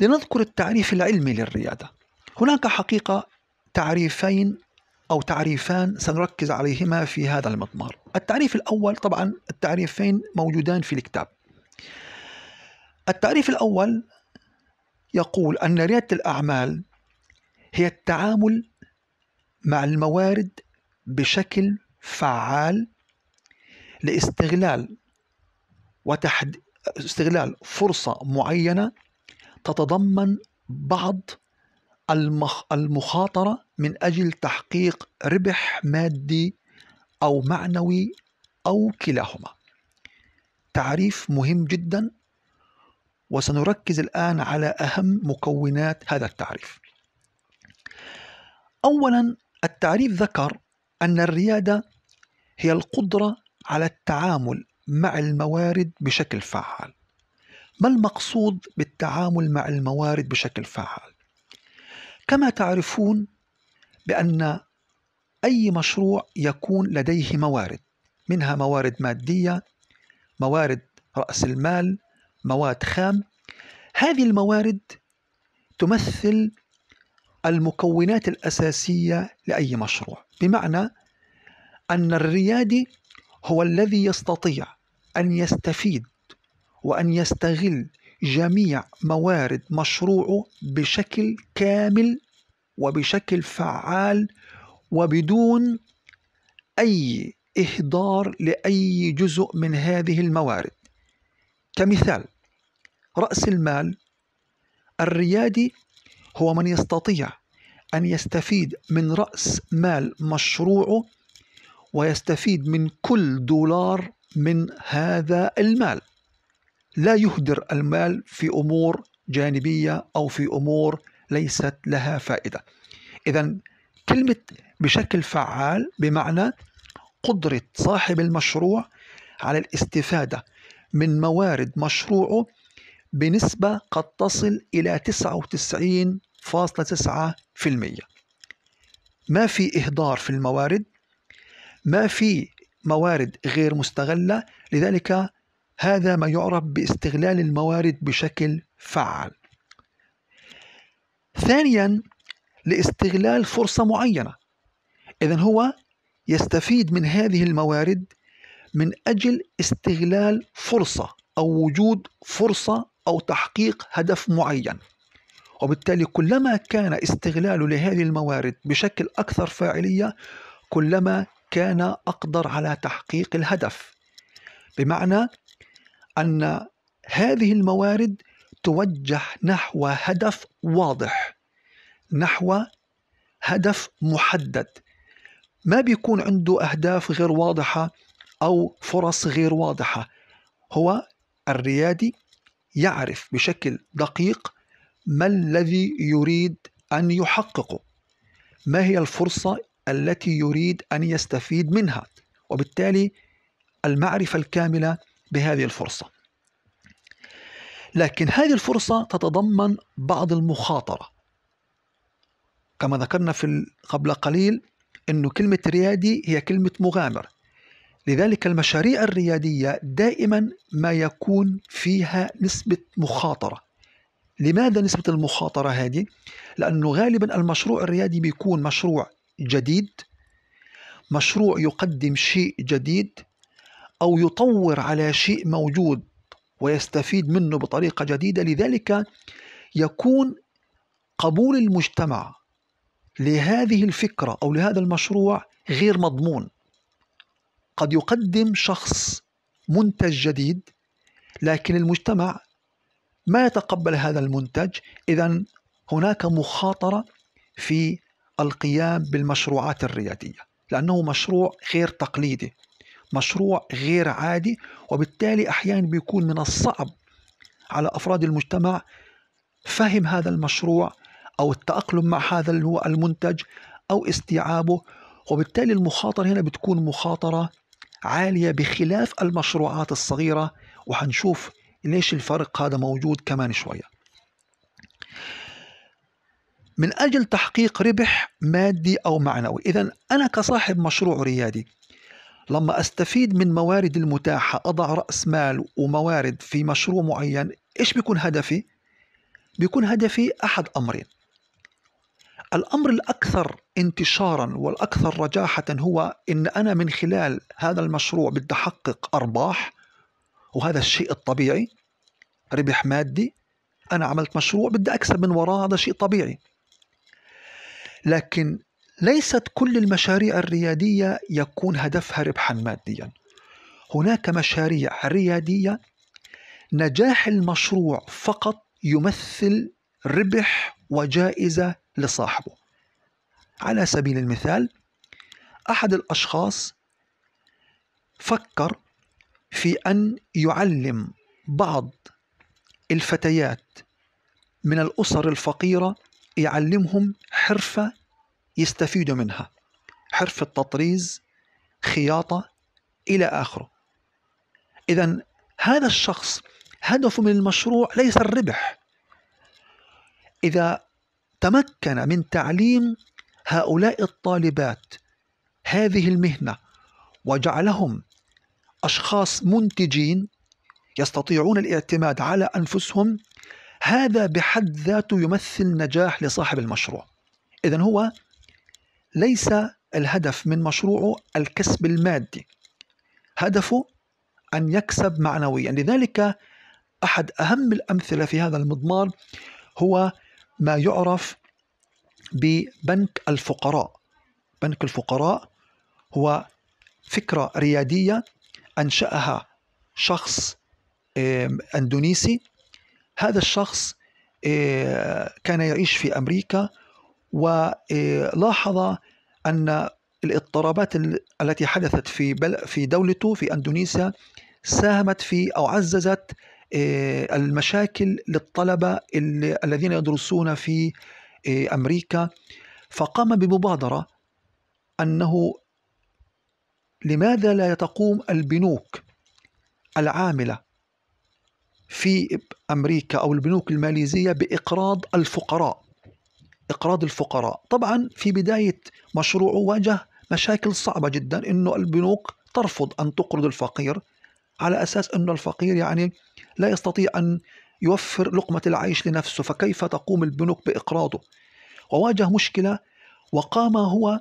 لنذكر التعريف العلمي للرياده هناك حقيقه تعريفين او تعريفان سنركز عليهما في هذا المضمار التعريف الاول طبعا التعريفين موجودان في الكتاب التعريف الاول يقول ان رياده الاعمال هي التعامل مع الموارد بشكل فعال لاستغلال وتحد استغلال فرصة معينة تتضمن بعض المخاطرة من أجل تحقيق ربح مادي أو معنوي أو كلاهما. تعريف مهم جدا وسنركز الآن على أهم مكونات هذا التعريف. أولا التعريف ذكر أن الريادة هي القدرة على التعامل مع الموارد بشكل فعال. ما المقصود بالتعامل مع الموارد بشكل فعال كما تعرفون بان اي مشروع يكون لديه موارد منها موارد ماديه موارد راس المال مواد خام هذه الموارد تمثل المكونات الاساسيه لاي مشروع بمعنى ان الريادي هو الذي يستطيع ان يستفيد وأن يستغل جميع موارد مشروعه بشكل كامل وبشكل فعال وبدون أي إهدار لأي جزء من هذه الموارد كمثال رأس المال الريادي هو من يستطيع أن يستفيد من رأس مال مشروعه ويستفيد من كل دولار من هذا المال لا يهدر المال في أمور جانبية أو في أمور ليست لها فائدة إذا كلمة بشكل فعال بمعنى قدرة صاحب المشروع على الاستفادة من موارد مشروعه بنسبة قد تصل إلى 99.9% ما في إهدار في الموارد ما في موارد غير مستغلة لذلك هذا ما يعرف باستغلال الموارد بشكل فعال ثانيا لاستغلال فرصة معينة إذا هو يستفيد من هذه الموارد من أجل استغلال فرصة أو وجود فرصة أو تحقيق هدف معين وبالتالي كلما كان استغلاله لهذه الموارد بشكل أكثر فاعلية كلما كان أقدر على تحقيق الهدف بمعنى أن هذه الموارد توجه نحو هدف واضح نحو هدف محدد ما بيكون عنده أهداف غير واضحة أو فرص غير واضحة هو الريادي يعرف بشكل دقيق ما الذي يريد أن يحققه ما هي الفرصة التي يريد أن يستفيد منها وبالتالي المعرفة الكاملة بهذه الفرصة لكن هذه الفرصة تتضمن بعض المخاطرة كما ذكرنا في قبل قليل أن كلمة ريادي هي كلمة مغامر لذلك المشاريع الريادية دائما ما يكون فيها نسبة مخاطرة لماذا نسبة المخاطرة هذه؟ لأنه غالبا المشروع الريادي بيكون مشروع جديد مشروع يقدم شيء جديد أو يطور على شيء موجود ويستفيد منه بطريقة جديدة لذلك يكون قبول المجتمع لهذه الفكرة أو لهذا المشروع غير مضمون قد يقدم شخص منتج جديد لكن المجتمع ما يتقبل هذا المنتج إذا هناك مخاطرة في القيام بالمشروعات الريادية لأنه مشروع غير تقليدي مشروع غير عادي وبالتالي أحيانا بيكون من الصعب على أفراد المجتمع فهم هذا المشروع أو التأقلم مع هذا اللي هو المنتج أو استيعابه وبالتالي المخاطرة هنا بتكون مخاطرة عالية بخلاف المشروعات الصغيرة وحنشوف ليش الفرق هذا موجود كمان شوية من أجل تحقيق ربح مادي أو معنوي إذا أنا كصاحب مشروع ريادي لما أستفيد من موارد المتاحة أضع رأس مال وموارد في مشروع معين إيش بيكون هدفي؟ بيكون هدفي أحد أمرين الأمر الأكثر انتشارا والأكثر رجاحة هو إن أنا من خلال هذا المشروع بدي أحقق أرباح وهذا الشيء الطبيعي ربح مادي أنا عملت مشروع بدي أكسب من وراه هذا شيء طبيعي لكن ليست كل المشاريع الريادية يكون هدفها ربحا ماديا هناك مشاريع ريادية نجاح المشروع فقط يمثل ربح وجائزة لصاحبه على سبيل المثال أحد الأشخاص فكر في أن يعلم بعض الفتيات من الأسر الفقيرة يعلمهم حرفة يستفيدوا منها حرف التطريز خياطة إلى آخره إذا هذا الشخص هدفه من المشروع ليس الربح إذا تمكن من تعليم هؤلاء الطالبات هذه المهنة وجعلهم أشخاص منتجين يستطيعون الاعتماد على أنفسهم هذا بحد ذاته يمثل نجاح لصاحب المشروع إذا هو ليس الهدف من مشروعه الكسب المادي هدفه أن يكسب معنويا لذلك أحد أهم الأمثلة في هذا المضمار هو ما يعرف ببنك الفقراء بنك الفقراء هو فكرة ريادية أنشأها شخص أندونيسي هذا الشخص آه، كان يعيش في أمريكا ولاحظ أن الاضطرابات التي حدثت في في دولته في اندونيسيا ساهمت في او عززت آه، المشاكل للطلبه الذين يدرسون في آه، امريكا فقام بمبادره انه لماذا لا تقوم البنوك العامله في امريكا او البنوك الماليزيه باقراض الفقراء إقراض الفقراء طبعا في بداية مشروعه واجه مشاكل صعبة جدا أنه البنوك ترفض أن تقرض الفقير على أساس أنه الفقير يعني لا يستطيع أن يوفر لقمة العيش لنفسه فكيف تقوم البنوك بإقراضه وواجه مشكلة وقام هو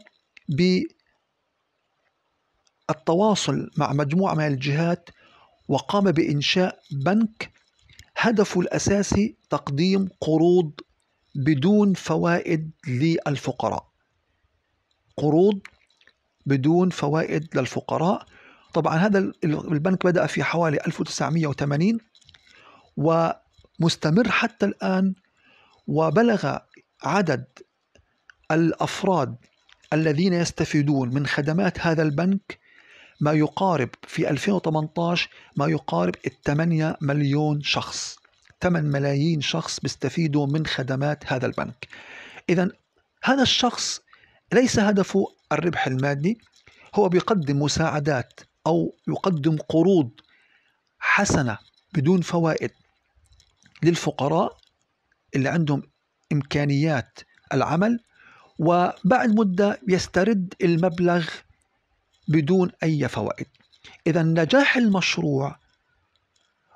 بالتواصل مع مجموعة من الجهات وقام بإنشاء بنك هدفه الأساسي تقديم قروض بدون فوائد للفقراء قروض بدون فوائد للفقراء طبعا هذا البنك بدأ في حوالي 1980 ومستمر حتى الآن وبلغ عدد الأفراد الذين يستفيدون من خدمات هذا البنك ما يقارب في 2018 ما يقارب 8 مليون شخص 8 ملايين شخص بيستفيدوا من خدمات هذا البنك إذا هذا الشخص ليس هدفه الربح المادي هو بيقدم مساعدات أو يقدم قروض حسنة بدون فوائد للفقراء اللي عندهم إمكانيات العمل وبعد مدة يسترد المبلغ بدون أي فوائد إذا نجاح المشروع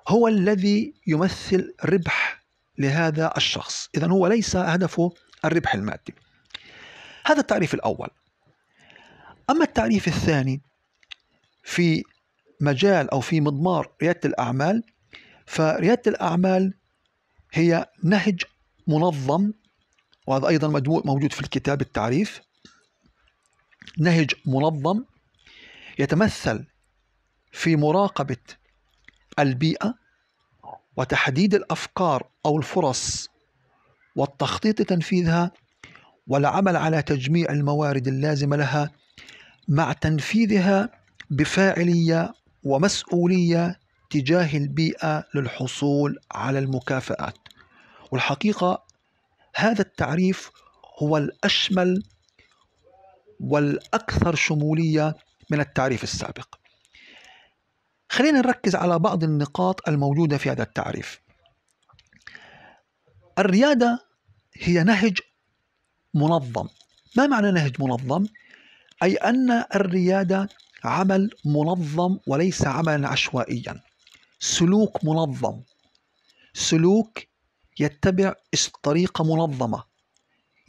هو الذي يمثل ربح لهذا الشخص إذا هو ليس هدفه الربح المادي هذا التعريف الأول أما التعريف الثاني في مجال أو في مضمار ريادة الأعمال فريادة الأعمال هي نهج منظم وهذا أيضا موجود في الكتاب التعريف نهج منظم يتمثل في مراقبة البيئة وتحديد الأفكار أو الفرص والتخطيط لتنفيذها والعمل على تجميع الموارد اللازمة لها مع تنفيذها بفاعلية ومسؤولية تجاه البيئة للحصول على المكافآت والحقيقة هذا التعريف هو الأشمل والأكثر شمولية من التعريف السابق خلينا نركز على بعض النقاط الموجودة في هذا التعريف الريادة هي نهج منظم ما معنى نهج منظم؟ أي أن الريادة عمل منظم وليس عملا عشوائيا سلوك منظم سلوك يتبع طريقة منظمة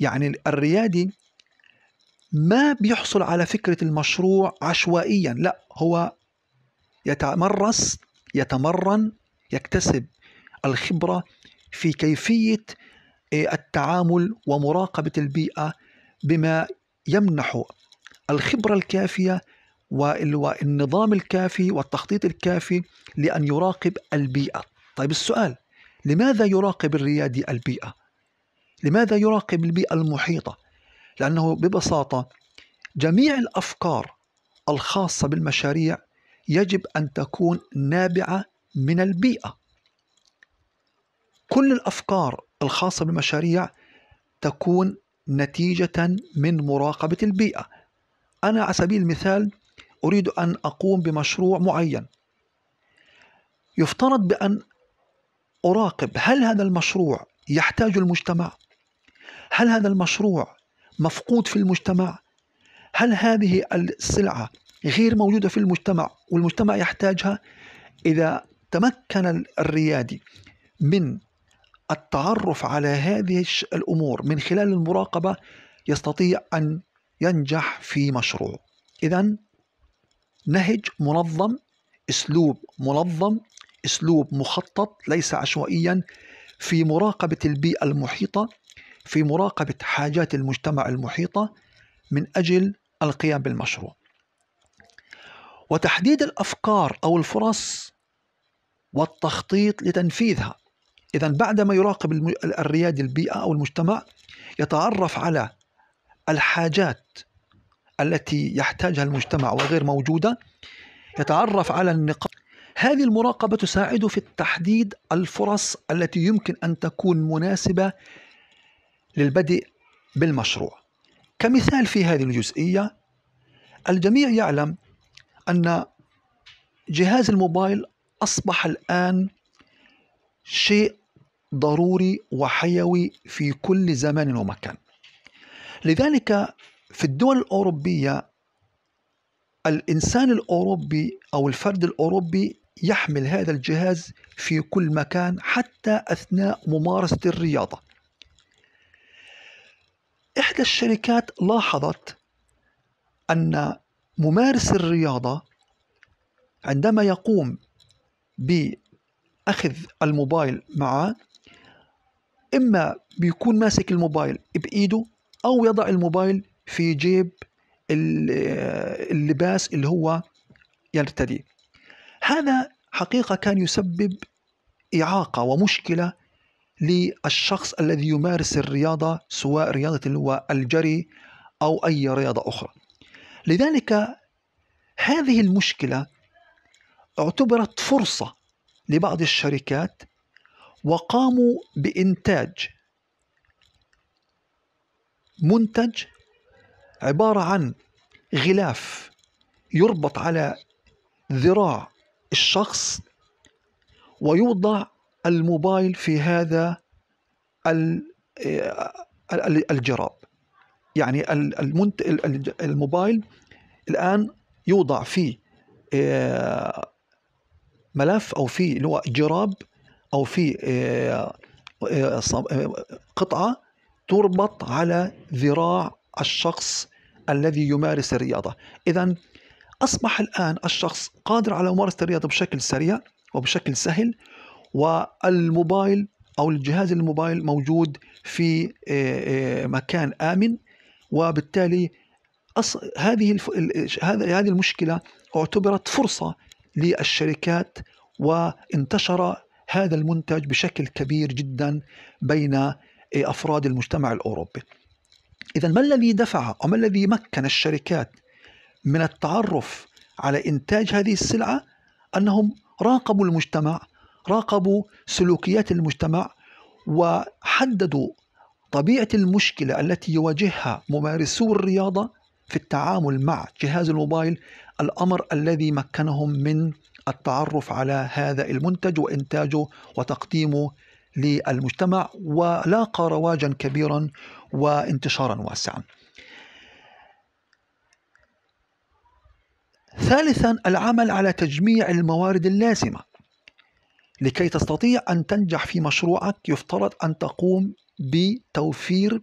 يعني الريادي ما بيحصل على فكرة المشروع عشوائيا لا هو يتمرس يتمرن يكتسب الخبرة في كيفية آه، التعامل ومراقبة البيئة بما يمنح الخبرة الكافية والنظام الكافي والتخطيط الكافي لأن يراقب البيئة طيب السؤال لماذا يراقب الريادي البيئة؟ لماذا يراقب البيئة المحيطة؟ لأنه ببساطة جميع الأفكار الخاصة بالمشاريع يجب أن تكون نابعة من البيئة كل الأفكار الخاصة بالمشاريع تكون نتيجة من مراقبة البيئة أنا على سبيل المثال أريد أن أقوم بمشروع معين يفترض بأن أراقب هل هذا المشروع يحتاج المجتمع؟ هل هذا المشروع مفقود في المجتمع؟ هل هذه السلعة غير موجودة في المجتمع والمجتمع يحتاجها إذا تمكن الريادي من التعرف على هذه الأمور من خلال المراقبة يستطيع أن ينجح في مشروعه إذا نهج منظم أسلوب منظم أسلوب مخطط ليس عشوائيا في مراقبة البيئة المحيطة في مراقبة حاجات المجتمع المحيطة من أجل القيام بالمشروع وتحديد الافكار او الفرص والتخطيط لتنفيذها اذا بعدما يراقب الريادي البيئه او المجتمع يتعرف على الحاجات التي يحتاجها المجتمع وغير موجوده يتعرف على النقاط هذه المراقبه تساعده في تحديد الفرص التي يمكن ان تكون مناسبه للبدء بالمشروع كمثال في هذه الجزئيه الجميع يعلم أن جهاز الموبايل أصبح الآن شيء ضروري وحيوي في كل زمان ومكان لذلك في الدول الأوروبية الإنسان الأوروبي أو الفرد الأوروبي يحمل هذا الجهاز في كل مكان حتى أثناء ممارسة الرياضة إحدى الشركات لاحظت أن ممارس الرياضة عندما يقوم بأخذ الموبايل معه إما بيكون ماسك الموبايل بإيده أو يضع الموبايل في جيب اللباس اللي هو يرتديه هذا حقيقة كان يسبب إعاقة ومشكلة للشخص الذي يمارس الرياضة سواء رياضة اللي هو الجري أو أي رياضة أخرى لذلك هذه المشكلة اعتبرت فرصة لبعض الشركات وقاموا بإنتاج منتج عبارة عن غلاف يربط على ذراع الشخص ويوضع الموبايل في هذا آه، الجراب يعني المنت... الموبايل الآن يوضع في آه، ملف أو في اللي هو جراب أو في آه، آه، قطعة تربط على ذراع الشخص الذي يمارس الرياضة إذا أصبح الآن الشخص قادر على ممارسة الرياضة بشكل سريع وبشكل سهل والموبايل أو الجهاز الموبايل موجود في مكان آمن وبالتالي أص... هذه الف... هذه المشكله اعتبرت فرصه للشركات وانتشر هذا المنتج بشكل كبير جدا بين آه، افراد المجتمع الاوروبي. اذا ما الذي دفع او ما الذي مكن الشركات من التعرف على انتاج هذه السلعه؟ انهم راقبوا المجتمع، راقبوا سلوكيات المجتمع وحددوا طبيعة المشكلة التي يواجهها ممارسو الرياضة في التعامل مع جهاز الموبايل الأمر الذي مكنهم من التعرف على هذا المنتج وإنتاجه وتقديمه للمجتمع ولاقى رواجا كبيرا وانتشارا واسعا. ثالثا العمل على تجميع الموارد اللازمه لكي تستطيع ان تنجح في مشروعك يفترض ان تقوم بتوفير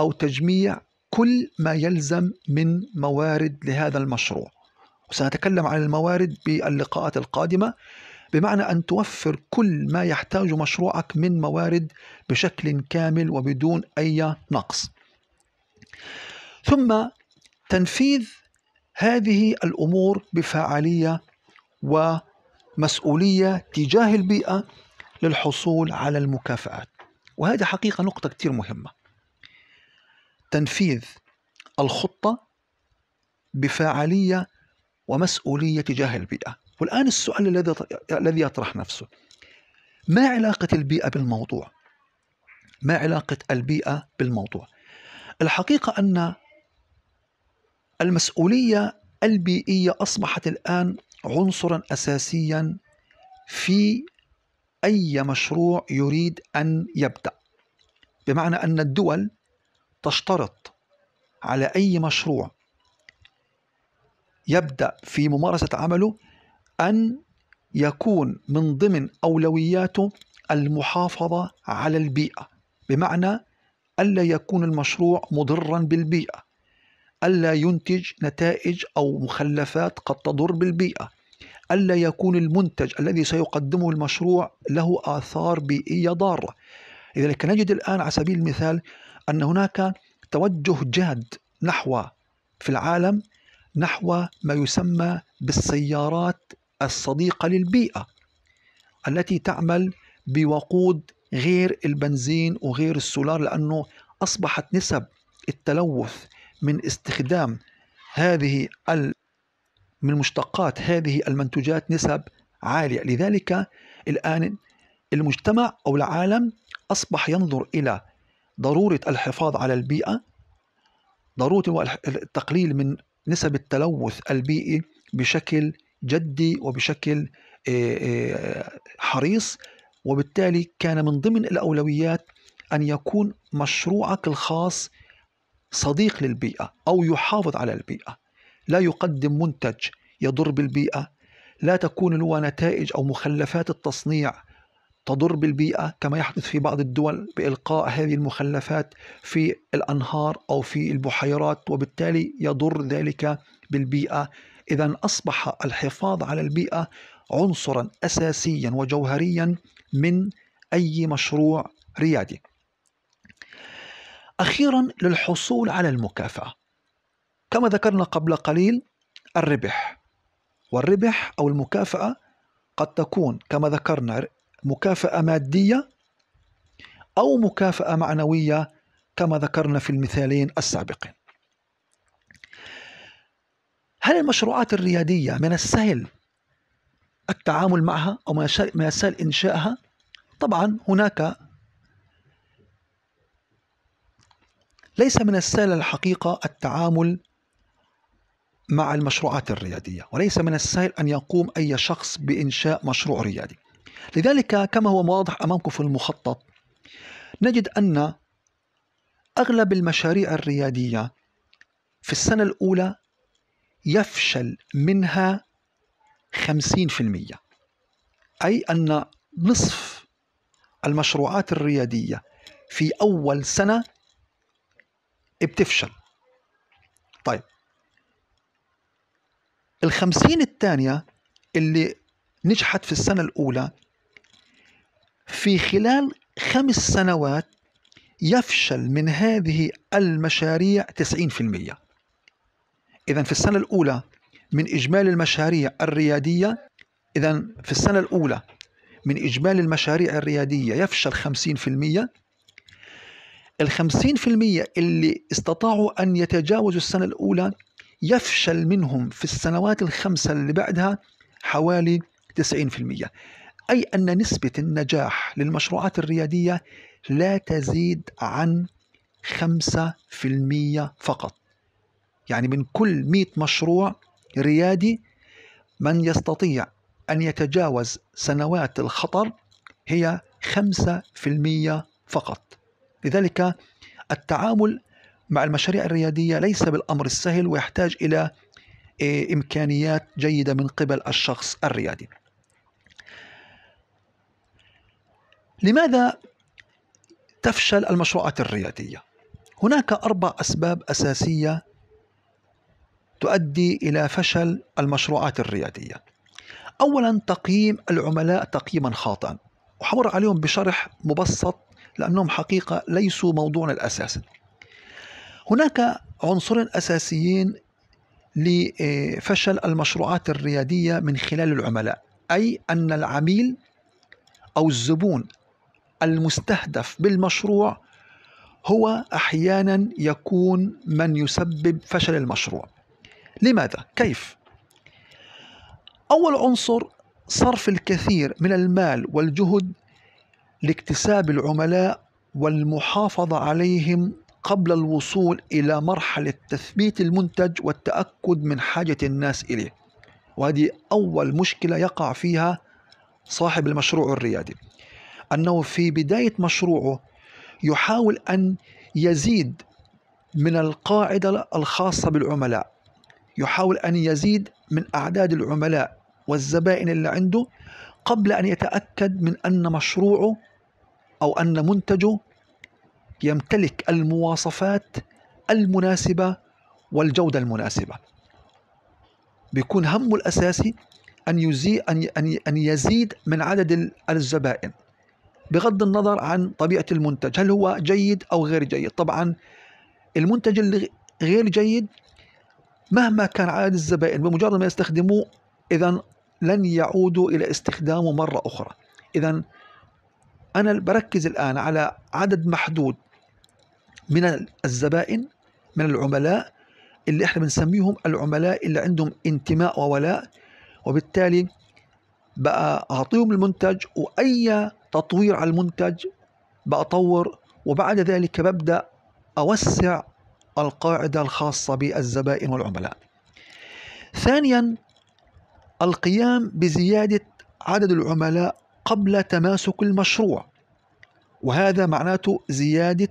أو تجميع كل ما يلزم من موارد لهذا المشروع وسنتكلم عن الموارد باللقاءات القادمة بمعنى أن توفر كل ما يحتاج مشروعك من موارد بشكل كامل وبدون أي نقص ثم تنفيذ هذه الأمور بفاعلية ومسؤولية تجاه البيئة للحصول على المكافآت وهذه حقيقة نقطة كتير مهمة تنفيذ الخطة بفاعلية ومسؤولية تجاه البيئة والآن السؤال الذي الذي يطرح نفسه ما علاقة البيئة بالموضوع؟ ما علاقة البيئة بالموضوع؟ الحقيقة أن المسؤولية البيئية أصبحت الآن عنصرا أساسيا في أي مشروع يريد أن يبدأ بمعنى أن الدول تشترط على أي مشروع يبدأ في ممارسة عمله أن يكون من ضمن أولوياته المحافظة على البيئة بمعنى ألا يكون المشروع مضرا بالبيئة ألا ينتج نتائج أو مخلفات قد تضر بالبيئة ألا يكون المنتج الذي سيقدمه المشروع له آثار بيئية ضارة لذلك نجد الآن على سبيل المثال أن هناك توجه جاد نحو في العالم نحو ما يسمى بالسيارات الصديقة للبيئة التي تعمل بوقود غير البنزين وغير السولار لأنه أصبحت نسب التلوث من استخدام هذه من مشتقات هذه المنتوجات نسب عالية لذلك الآن المجتمع أو العالم أصبح ينظر إلى ضرورة الحفاظ على البيئة ضرورة التقليل من نسب التلوث البيئي بشكل جدي وبشكل آه، آه، حريص وبالتالي كان من ضمن الأولويات أن يكون مشروعك الخاص صديق للبيئة أو يحافظ على البيئة لا يقدم منتج يضر بالبيئة لا تكون هو نتائج أو مخلفات التصنيع تضر بالبيئة كما يحدث في بعض الدول بإلقاء هذه المخلفات في الأنهار أو في البحيرات وبالتالي يضر ذلك بالبيئة إذا أصبح الحفاظ على البيئة عنصرا أساسيا وجوهريا من أي مشروع ريادي أخيرا للحصول على المكافأة كما ذكرنا قبل قليل الربح والربح أو المكافأة قد تكون كما ذكرنا مكافأة مادية أو مكافأة معنوية كما ذكرنا في المثالين السابقين هل المشروعات الريادية من السهل التعامل معها أو من السهل إنشائها؟ طبعا هناك ليس من السهل الحقيقة التعامل مع المشروعات الريادية وليس من السهل أن يقوم أي شخص بإنشاء مشروع ريادي لذلك كما هو واضح أمامكم في المخطط نجد أن أغلب المشاريع الريادية في السنة الأولى يفشل منها 50% أي أن نصف المشروعات الريادية في أول سنة بتفشل طيب الخمسين الثانية اللي نجحت في السنة الأولى في خلال خمس سنوات يفشل من هذه المشاريع 90% إذا في السنة الأولى من إجمالي المشاريع الريادية إذا في السنة الأولى من إجمالي المشاريع الريادية يفشل 50% ال 50% اللي استطاعوا أن يتجاوزوا السنة الأولى يفشل منهم في السنوات الخمسة اللي بعدها حوالي 90% أي أن نسبة النجاح للمشروعات الريادية لا تزيد عن 5% فقط يعني من كل 100 مشروع ريادي من يستطيع أن يتجاوز سنوات الخطر هي 5% فقط لذلك التعامل مع المشاريع الريادية ليس بالأمر السهل ويحتاج إلى إيه، إمكانيات جيدة من قبل الشخص الريادي لماذا تفشل المشروعات الريادية؟ هناك أربع أسباب أساسية تؤدي إلى فشل المشروعات الريادية أولا تقييم العملاء تقييما خاطئا وحمر عليهم بشرح مبسط لأنهم حقيقة ليسوا موضوعنا الأساسي هناك عنصرين أساسيين لفشل المشروعات الريادية من خلال العملاء أي أن العميل أو الزبون المستهدف بالمشروع هو أحيانا يكون من يسبب فشل المشروع لماذا؟ كيف؟ أول عنصر صرف الكثير من المال والجهد لاكتساب العملاء والمحافظة عليهم قبل الوصول إلى مرحلة تثبيت المنتج والتأكد من حاجة الناس إليه وهذه أول مشكلة يقع فيها صاحب المشروع الريادي أنه في بداية مشروعه يحاول أن يزيد من القاعدة الخاصة بالعملاء يحاول أن يزيد من أعداد العملاء والزبائن اللي عنده قبل أن يتأكد من أن مشروعه أو أن منتجه يمتلك المواصفات المناسبة والجودة المناسبة بيكون همه الأساسي أن, يزيد أن, أن يزيد من عدد الزبائن بغض النظر عن طبيعة المنتج هل هو جيد أو غير جيد طبعا المنتج اللي غير جيد مهما كان عدد الزبائن بمجرد ما يستخدموه إذا لن يعودوا إلى استخدامه مرة أخرى إذا أنا بركز الآن على عدد محدود من الزبائن من العملاء اللي احنا بنسميهم العملاء اللي عندهم انتماء وولاء وبالتالي بقى اعطيهم المنتج واي تطوير على المنتج بطور وبعد ذلك ببدا اوسع القاعده الخاصه بالزبائن والعملاء. ثانيا القيام بزياده عدد العملاء قبل تماسك المشروع وهذا معناته زياده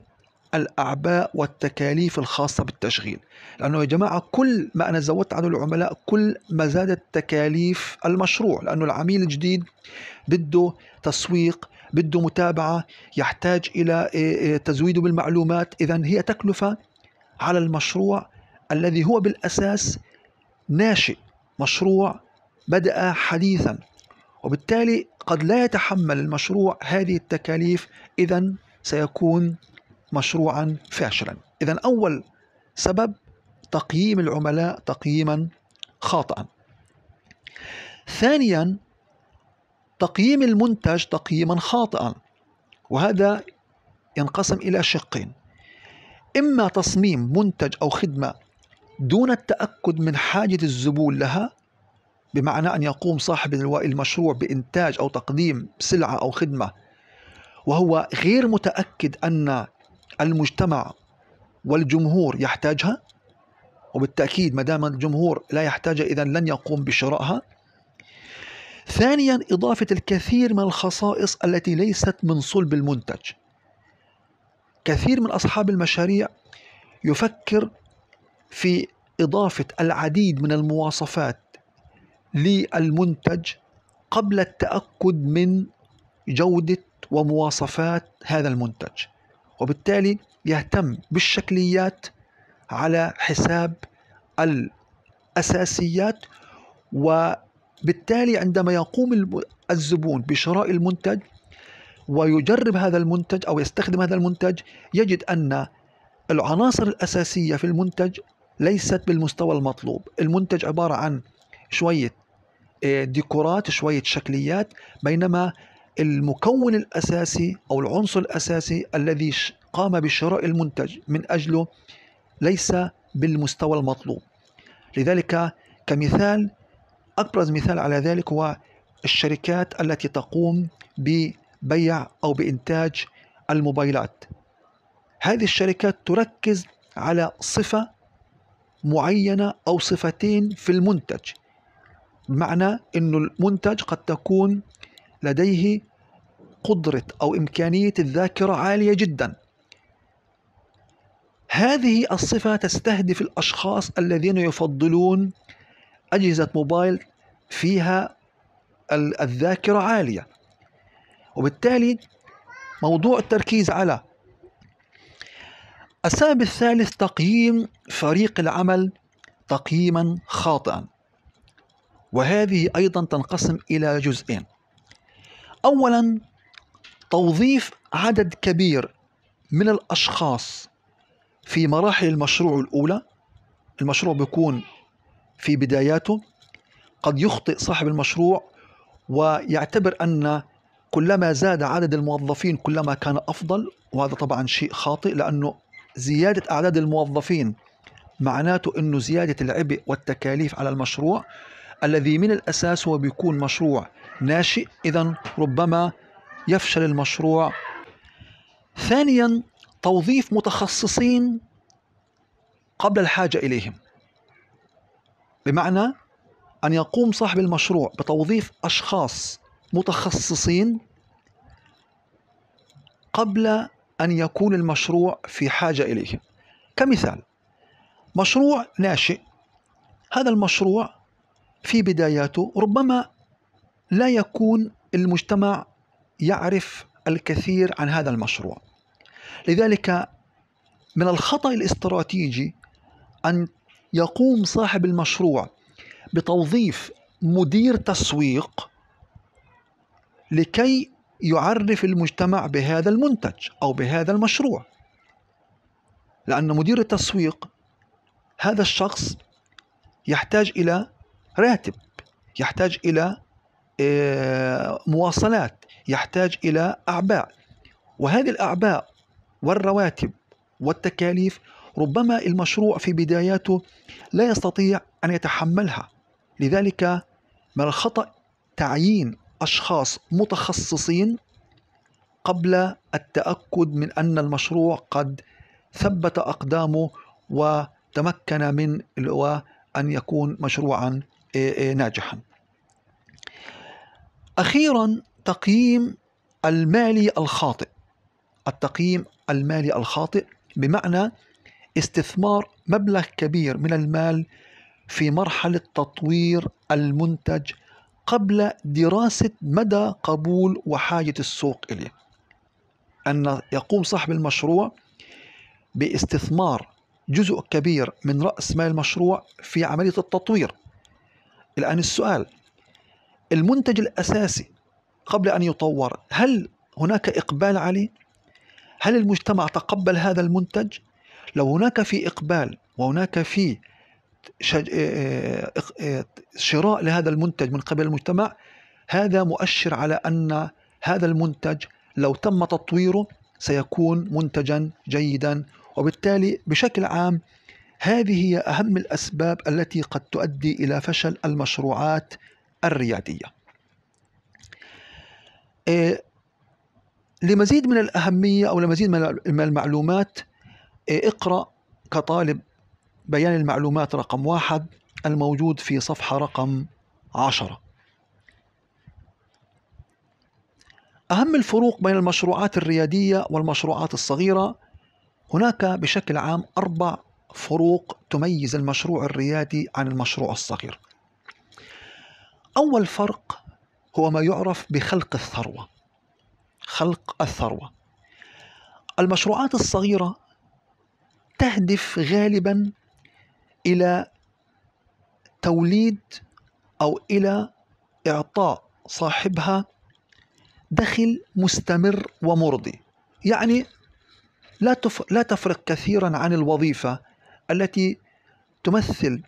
الأعباء والتكاليف الخاصة بالتشغيل لأنه يا جماعة كل ما أنا زودت عدد العملاء كل ما زادت تكاليف المشروع لأنه العميل الجديد بده تسويق بده متابعة يحتاج إلى آه، آه، تزويده بالمعلومات إذا هي تكلفة على المشروع الذي هو بالأساس ناشئ مشروع بدأ حديثا وبالتالي قد لا يتحمل المشروع هذه التكاليف إذا سيكون مشروعا فاشلا إذا أول سبب تقييم العملاء تقييما خاطئا ثانيا تقييم المنتج تقييما خاطئا وهذا ينقسم إلى شقين إما تصميم منتج أو خدمة دون التأكد من حاجة الزبون لها بمعنى أن يقوم صاحب المشروع بإنتاج أو تقديم سلعة أو خدمة وهو غير متأكد أن المجتمع والجمهور يحتاجها وبالتأكيد ما دام الجمهور لا يحتاجها إذا لن يقوم بشرائها ثانيا إضافة الكثير من الخصائص التي ليست من صلب المنتج كثير من أصحاب المشاريع يفكر في إضافة العديد من المواصفات للمنتج قبل التأكد من جودة ومواصفات هذا المنتج وبالتالي يهتم بالشكليات على حساب الأساسيات وبالتالي عندما يقوم الزبون بشراء المنتج ويجرب هذا المنتج أو يستخدم هذا المنتج يجد أن العناصر الأساسية في المنتج ليست بالمستوى المطلوب المنتج عبارة عن شوية إيه، ديكورات شوية شكليات بينما المكون الأساسي أو العنصر الأساسي الذي قام بشراء المنتج من أجله ليس بالمستوى المطلوب لذلك كمثال أبرز مثال على ذلك هو الشركات التي تقوم ببيع أو بإنتاج الموبايلات هذه الشركات تركز على صفة معينة أو صفتين في المنتج بمعنى أن المنتج قد تكون لديه قدرة أو إمكانية الذاكرة عالية جدا هذه الصفة تستهدف الأشخاص الذين يفضلون أجهزة موبايل فيها الذاكرة عالية وبالتالي موضوع التركيز على السبب الثالث تقييم فريق العمل تقييما خاطئا وهذه أيضا تنقسم إلى جزئين أولا توظيف عدد كبير من الأشخاص في مراحل المشروع الأولى المشروع بيكون في بداياته قد يخطئ صاحب المشروع ويعتبر أن كلما زاد عدد الموظفين كلما كان أفضل وهذا طبعا شيء خاطئ لأنه زيادة أعداد الموظفين معناته أنه زيادة العبء والتكاليف على المشروع الذي من الأساس هو بيكون مشروع ناشئ إذا ربما يفشل المشروع ثانيا توظيف متخصصين قبل الحاجة إليهم بمعنى أن يقوم صاحب المشروع بتوظيف أشخاص متخصصين قبل أن يكون المشروع في حاجة إليه كمثال مشروع ناشئ هذا المشروع في بداياته ربما لا يكون المجتمع يعرف الكثير عن هذا المشروع لذلك من الخطا الاستراتيجي ان يقوم صاحب المشروع بتوظيف مدير تسويق لكي يعرف المجتمع بهذا المنتج او بهذا المشروع لان مدير التسويق هذا الشخص يحتاج الى راتب يحتاج إلى آه، مواصلات يحتاج إلى أعباء وهذه الأعباء والرواتب والتكاليف ربما المشروع في بداياته لا يستطيع أن يتحملها لذلك من الخطأ تعيين أشخاص متخصصين قبل التأكد من أن المشروع قد ثبت أقدامه وتمكن من أن يكون مشروعا إيه، إيه، ناجحا أخيرا تقييم المالي الخاطئ التقييم المالي الخاطئ بمعنى استثمار مبلغ كبير من المال في مرحلة تطوير المنتج قبل دراسة مدى قبول وحاجة السوق إليه أن يقوم صاحب المشروع باستثمار جزء كبير من رأس مال المشروع في عملية التطوير الآن السؤال المنتج الأساسي قبل أن يطور هل هناك إقبال عليه؟ هل المجتمع تقبل هذا المنتج؟ لو هناك في إقبال وهناك في آه، آه، آه، شراء لهذا المنتج من قبل المجتمع هذا مؤشر على أن هذا المنتج لو تم تطويره سيكون منتجا جيدا وبالتالي بشكل عام هذه هي أهم الأسباب التي قد تؤدي إلى فشل المشروعات الريادية إيه، لمزيد من الأهمية أو لمزيد من المعلومات إيه، اقرأ كطالب بيان المعلومات رقم واحد الموجود في صفحة رقم عشرة أهم الفروق بين المشروعات الريادية والمشروعات الصغيرة هناك بشكل عام أربع فروق تميز المشروع الريادي عن المشروع الصغير أول فرق هو ما يعرف بخلق الثروة خلق الثروة المشروعات الصغيرة تهدف غالبا إلى توليد أو إلى إعطاء صاحبها دخل مستمر ومرضي يعني لا لا تفرق كثيرا عن الوظيفة التي تمثل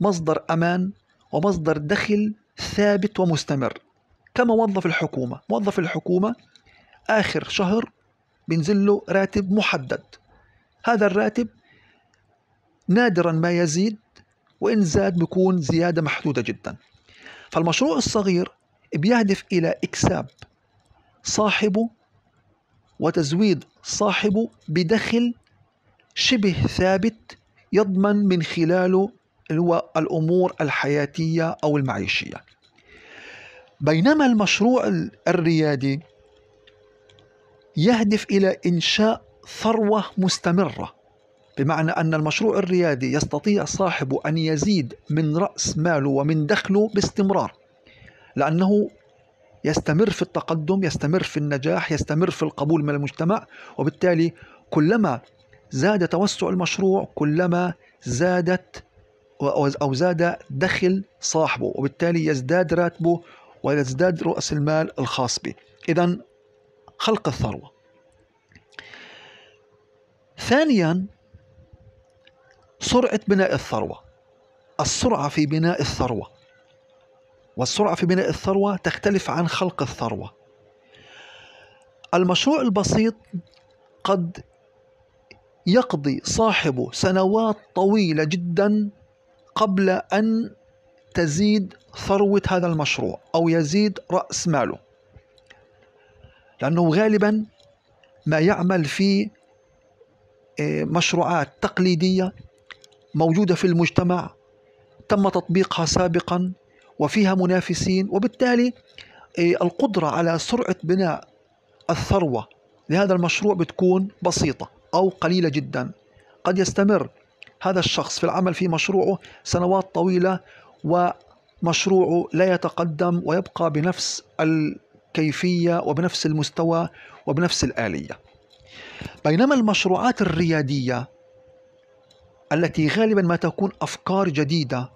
مصدر أمان ومصدر دخل ثابت ومستمر كموظف الحكومة موظف الحكومة آخر شهر بنزل له راتب محدد هذا الراتب نادرا ما يزيد وإن زاد بيكون زيادة محدودة جدا فالمشروع الصغير بيهدف إلى إكساب صاحبه وتزويد صاحبه بدخل شبه ثابت يضمن من خلاله اللي هو الأمور الحياتية أو المعيشية بينما المشروع الريادي يهدف إلى إنشاء ثروة مستمرة بمعنى أن المشروع الريادي يستطيع صاحبه أن يزيد من رأس ماله ومن دخله باستمرار لأنه يستمر في التقدم يستمر في النجاح يستمر في القبول من المجتمع وبالتالي كلما زاد توسع المشروع كلما زادت أو زاد دخل صاحبه وبالتالي يزداد راتبه ويزداد رأس المال الخاص به إذا خلق الثروة ثانيا سرعة بناء الثروة السرعة في بناء الثروة والسرعة في بناء الثروة تختلف عن خلق الثروة المشروع البسيط قد يقضي صاحبه سنوات طويلة جدا قبل أن تزيد ثروة هذا المشروع أو يزيد رأس ماله لأنه غالبا ما يعمل في آه، مشروعات تقليدية موجودة في المجتمع تم تطبيقها سابقا وفيها منافسين وبالتالي آه، القدرة على سرعة بناء الثروة لهذا المشروع بتكون بسيطة أو قليلة جدا قد يستمر هذا الشخص في العمل في مشروعه سنوات طويلة ومشروعه لا يتقدم ويبقى بنفس الكيفية وبنفس المستوى وبنفس الآلية بينما المشروعات الريادية التي غالبا ما تكون أفكار جديدة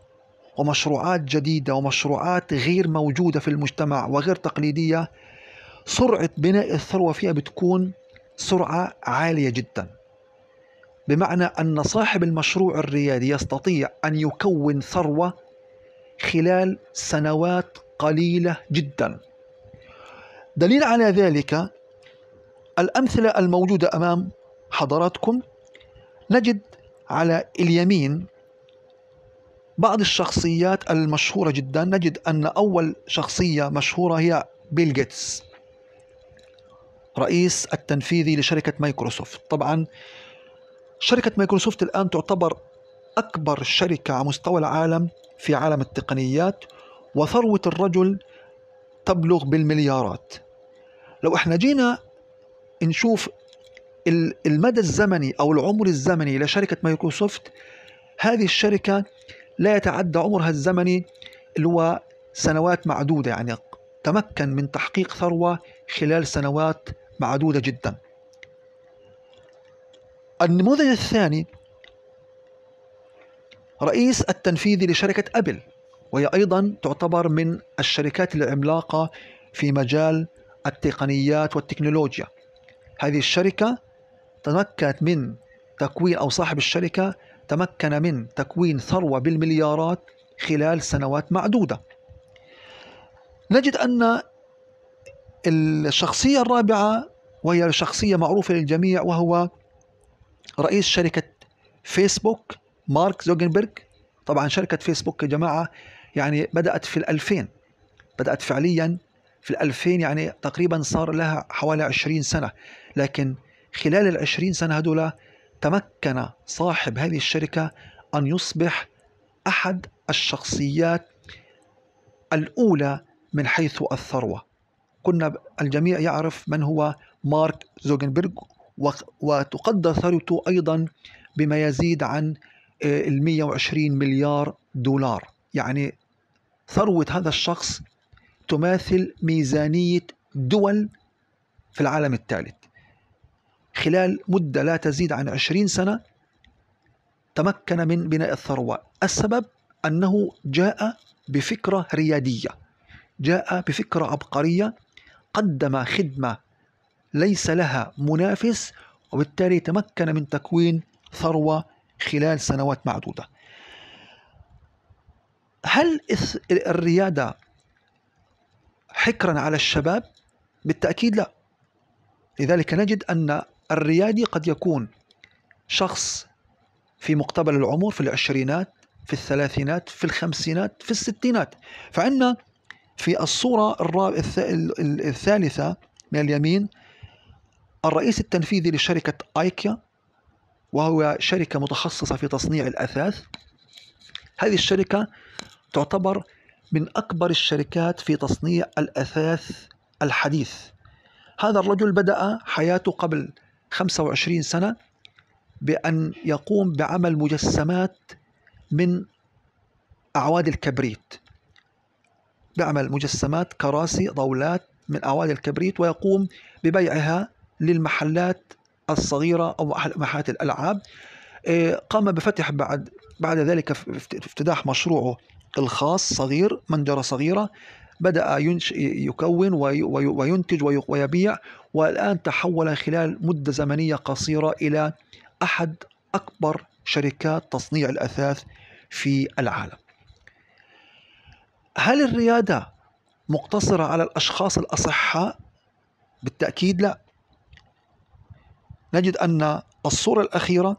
ومشروعات جديدة ومشروعات غير موجودة في المجتمع وغير تقليدية سرعة بناء الثروة فيها بتكون سرعة عالية جدا بمعنى أن صاحب المشروع الريادي يستطيع أن يكون ثروة خلال سنوات قليلة جدا دليل على ذلك الأمثلة الموجودة أمام حضراتكم نجد على اليمين بعض الشخصيات المشهورة جدا نجد أن أول شخصية مشهورة هي بيل جيتس رئيس التنفيذي لشركة مايكروسوفت طبعا شركة مايكروسوفت الآن تعتبر أكبر شركة على مستوى العالم في عالم التقنيات وثروة الرجل تبلغ بالمليارات لو احنا جينا نشوف المدى الزمني أو العمر الزمني لشركة مايكروسوفت هذه الشركة لا يتعدى عمرها الزمني اللي هو سنوات معدودة يعني تمكن من تحقيق ثروة خلال سنوات معدودة جدا النموذج الثاني رئيس التنفيذي لشركة أبل وهي أيضا تعتبر من الشركات العملاقة في مجال التقنيات والتكنولوجيا هذه الشركة تمكنت من تكوين أو صاحب الشركة تمكن من تكوين ثروة بالمليارات خلال سنوات معدودة نجد أن الشخصية الرابعة وهي شخصية معروفة للجميع وهو رئيس شركة فيسبوك مارك زوجنبرغ طبعا شركة فيسبوك يا جماعة يعني بدأت في الألفين بدأت فعليا في الألفين يعني تقريبا صار لها حوالي عشرين سنة لكن خلال العشرين سنة هذولا تمكن صاحب هذه الشركة أن يصبح أحد الشخصيات الأولى من حيث الثروة كنا الجميع يعرف من هو مارك زوجنبرغ وتقدر ثروته أيضا بما يزيد عن آه، ال 120 مليار دولار يعني ثروة هذا الشخص تماثل ميزانية دول في العالم الثالث خلال مدة لا تزيد عن 20 سنة تمكن من بناء الثروة السبب أنه جاء بفكرة ريادية جاء بفكرة عبقرية قدم خدمة ليس لها منافس وبالتالي تمكن من تكوين ثروة خلال سنوات معدودة هل الريادة حكرا على الشباب؟ بالتأكيد لا لذلك نجد أن الريادي قد يكون شخص في مقتبل العمر في العشرينات في الثلاثينات في الخمسينات في الستينات فعندنا في الصورة الثالثة من اليمين الرئيس التنفيذي لشركة ايكيا وهو شركة متخصصة في تصنيع الأثاث هذه الشركة تعتبر من أكبر الشركات في تصنيع الأثاث الحديث هذا الرجل بدأ حياته قبل 25 سنة بأن يقوم بعمل مجسمات من أعواد الكبريت بعمل مجسمات كراسي طاولات من أعواد الكبريت ويقوم ببيعها للمحلات الصغيرة أو محلات الألعاب إيه، قام بفتح بعد بعد ذلك افتتاح مشروعه الخاص صغير منجرة صغيرة بدأ يكون وينتج ويبيع والآن تحول خلال مدة زمنية قصيرة إلى أحد أكبر شركات تصنيع الأثاث في العالم هل الرياده مقتصره على الاشخاص الاصحاء؟ بالتاكيد لا. نجد ان الصوره الاخيره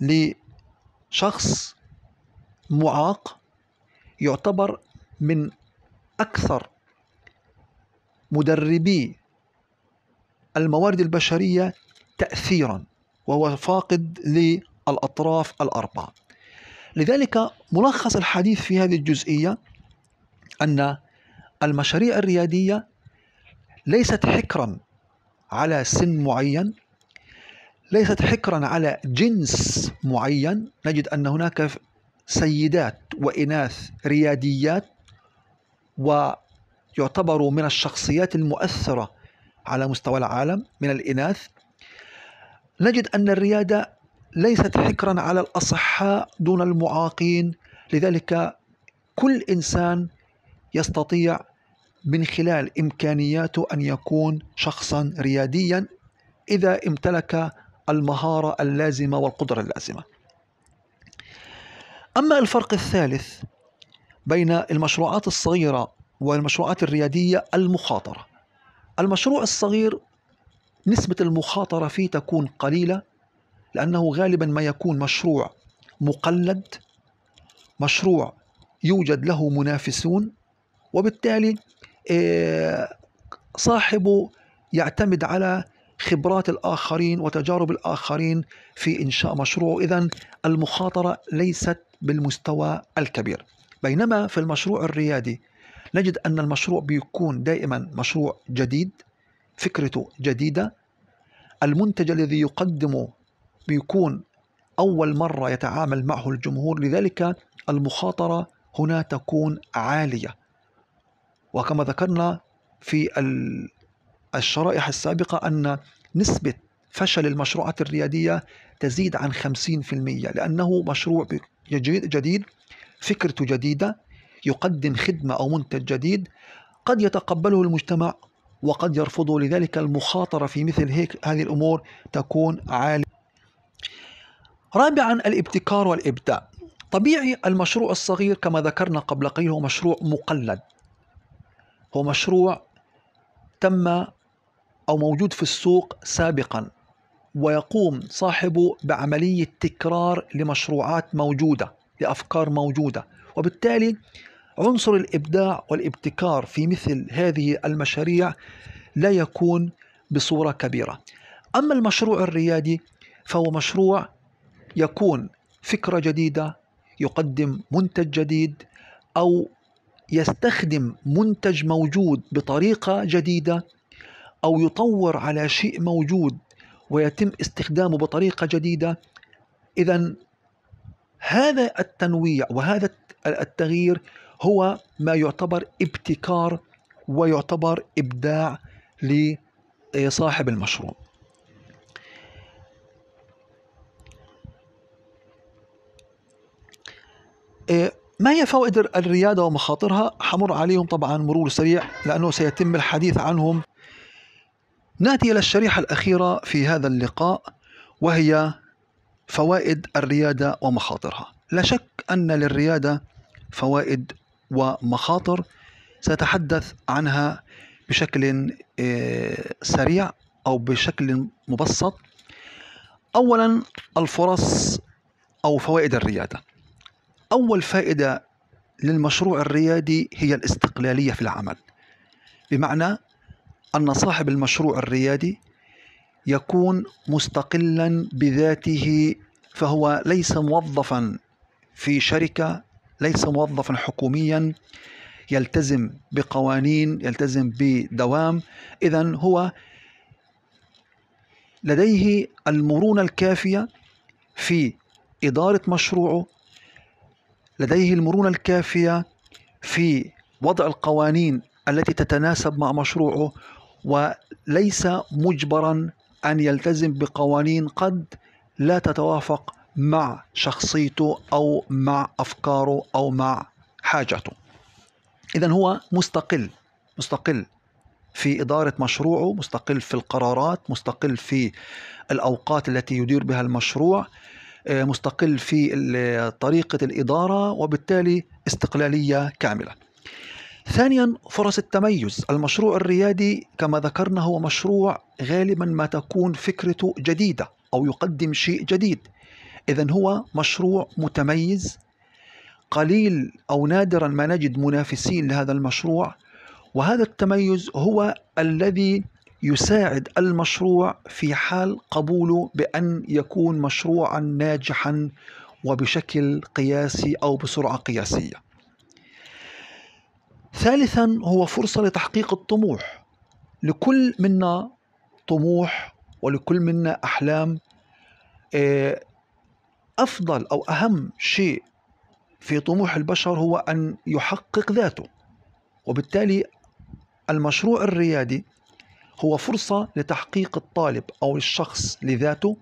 لشخص معاق يعتبر من اكثر مدربي الموارد البشريه تاثيرا وهو فاقد للاطراف الاربعه. لذلك ملخص الحديث في هذه الجزئيه أن المشاريع الريادية ليست حكرا على سن معين ليست حكرا على جنس معين نجد أن هناك سيدات وإناث رياديات ويعتبروا من الشخصيات المؤثرة على مستوى العالم من الإناث نجد أن الريادة ليست حكرا على الأصحاء دون المعاقين لذلك كل إنسان يستطيع من خلال إمكانياته أن يكون شخصا رياديا إذا امتلك المهارة اللازمة والقدرة اللازمة أما الفرق الثالث بين المشروعات الصغيرة والمشروعات الريادية المخاطرة المشروع الصغير نسبة المخاطرة فيه تكون قليلة لأنه غالبا ما يكون مشروع مقلد مشروع يوجد له منافسون وبالتالي آه، صاحبه يعتمد على خبرات الآخرين وتجارب الآخرين في إنشاء مشروع إذا المخاطرة ليست بالمستوى الكبير بينما في المشروع الريادي نجد أن المشروع بيكون دائما مشروع جديد فكرته جديدة المنتج الذي يقدمه بيكون أول مرة يتعامل معه الجمهور لذلك المخاطرة هنا تكون عالية وكما ذكرنا في الشرائح السابقة أن نسبة فشل المشروعات الريادية تزيد عن 50% لأنه مشروع جديد فكرته جديدة يقدم خدمة أو منتج جديد قد يتقبله المجتمع وقد يرفضه لذلك المخاطرة في مثل هيك هذه الأمور تكون عالية رابعا الابتكار والإبداع طبيعي المشروع الصغير كما ذكرنا قبل قليل هو مشروع مقلد هو مشروع تم أو موجود في السوق سابقا ويقوم صاحبه بعملية تكرار لمشروعات موجودة لأفكار موجودة وبالتالي عنصر الإبداع والابتكار في مثل هذه المشاريع لا يكون بصورة كبيرة أما المشروع الريادي فهو مشروع يكون فكرة جديدة يقدم منتج جديد أو يستخدم منتج موجود بطريقة جديدة أو يطور على شيء موجود ويتم استخدامه بطريقة جديدة إذا هذا التنويع وهذا التغيير هو ما يعتبر ابتكار ويعتبر إبداع لصاحب المشروع إيه، ما هي فوائد الريادة ومخاطرها حمر عليهم طبعا مرور سريع لأنه سيتم الحديث عنهم ناتي إلى الشريحة الأخيرة في هذا اللقاء وهي فوائد الريادة ومخاطرها لا شك أن للريادة فوائد ومخاطر سأتحدث عنها بشكل آه، سريع أو بشكل مبسط أولا الفرص أو فوائد الريادة أول فائدة للمشروع الريادي هي الاستقلالية في العمل بمعنى أن صاحب المشروع الريادي يكون مستقلا بذاته فهو ليس موظفا في شركة ليس موظفا حكوميا يلتزم بقوانين يلتزم بدوام إذا هو لديه المرونة الكافية في إدارة مشروعه لديه المرونة الكافية في وضع القوانين التي تتناسب مع مشروعه وليس مجبرا أن يلتزم بقوانين قد لا تتوافق مع شخصيته أو مع أفكاره أو مع حاجته إذا هو مستقل مستقل في إدارة مشروعه مستقل في القرارات مستقل في الأوقات التي يدير بها المشروع آه، مستقل في طريقة الإدارة وبالتالي استقلالية كاملة ثانيا فرص التميز المشروع الريادي كما ذكرنا هو مشروع غالبا ما تكون فكرته جديدة أو يقدم شيء جديد إذا هو مشروع متميز قليل أو نادرا ما نجد منافسين لهذا المشروع وهذا التميز هو الذي يساعد المشروع في حال قبوله بأن يكون مشروعا ناجحا وبشكل قياسي أو بسرعة قياسية. ثالثا هو فرصة لتحقيق الطموح. لكل منا طموح ولكل منا أحلام آه، أفضل أو أهم شيء في طموح البشر هو أن يحقق ذاته وبالتالي المشروع الريادي هو فرصة لتحقيق الطالب أو الشخص لذاته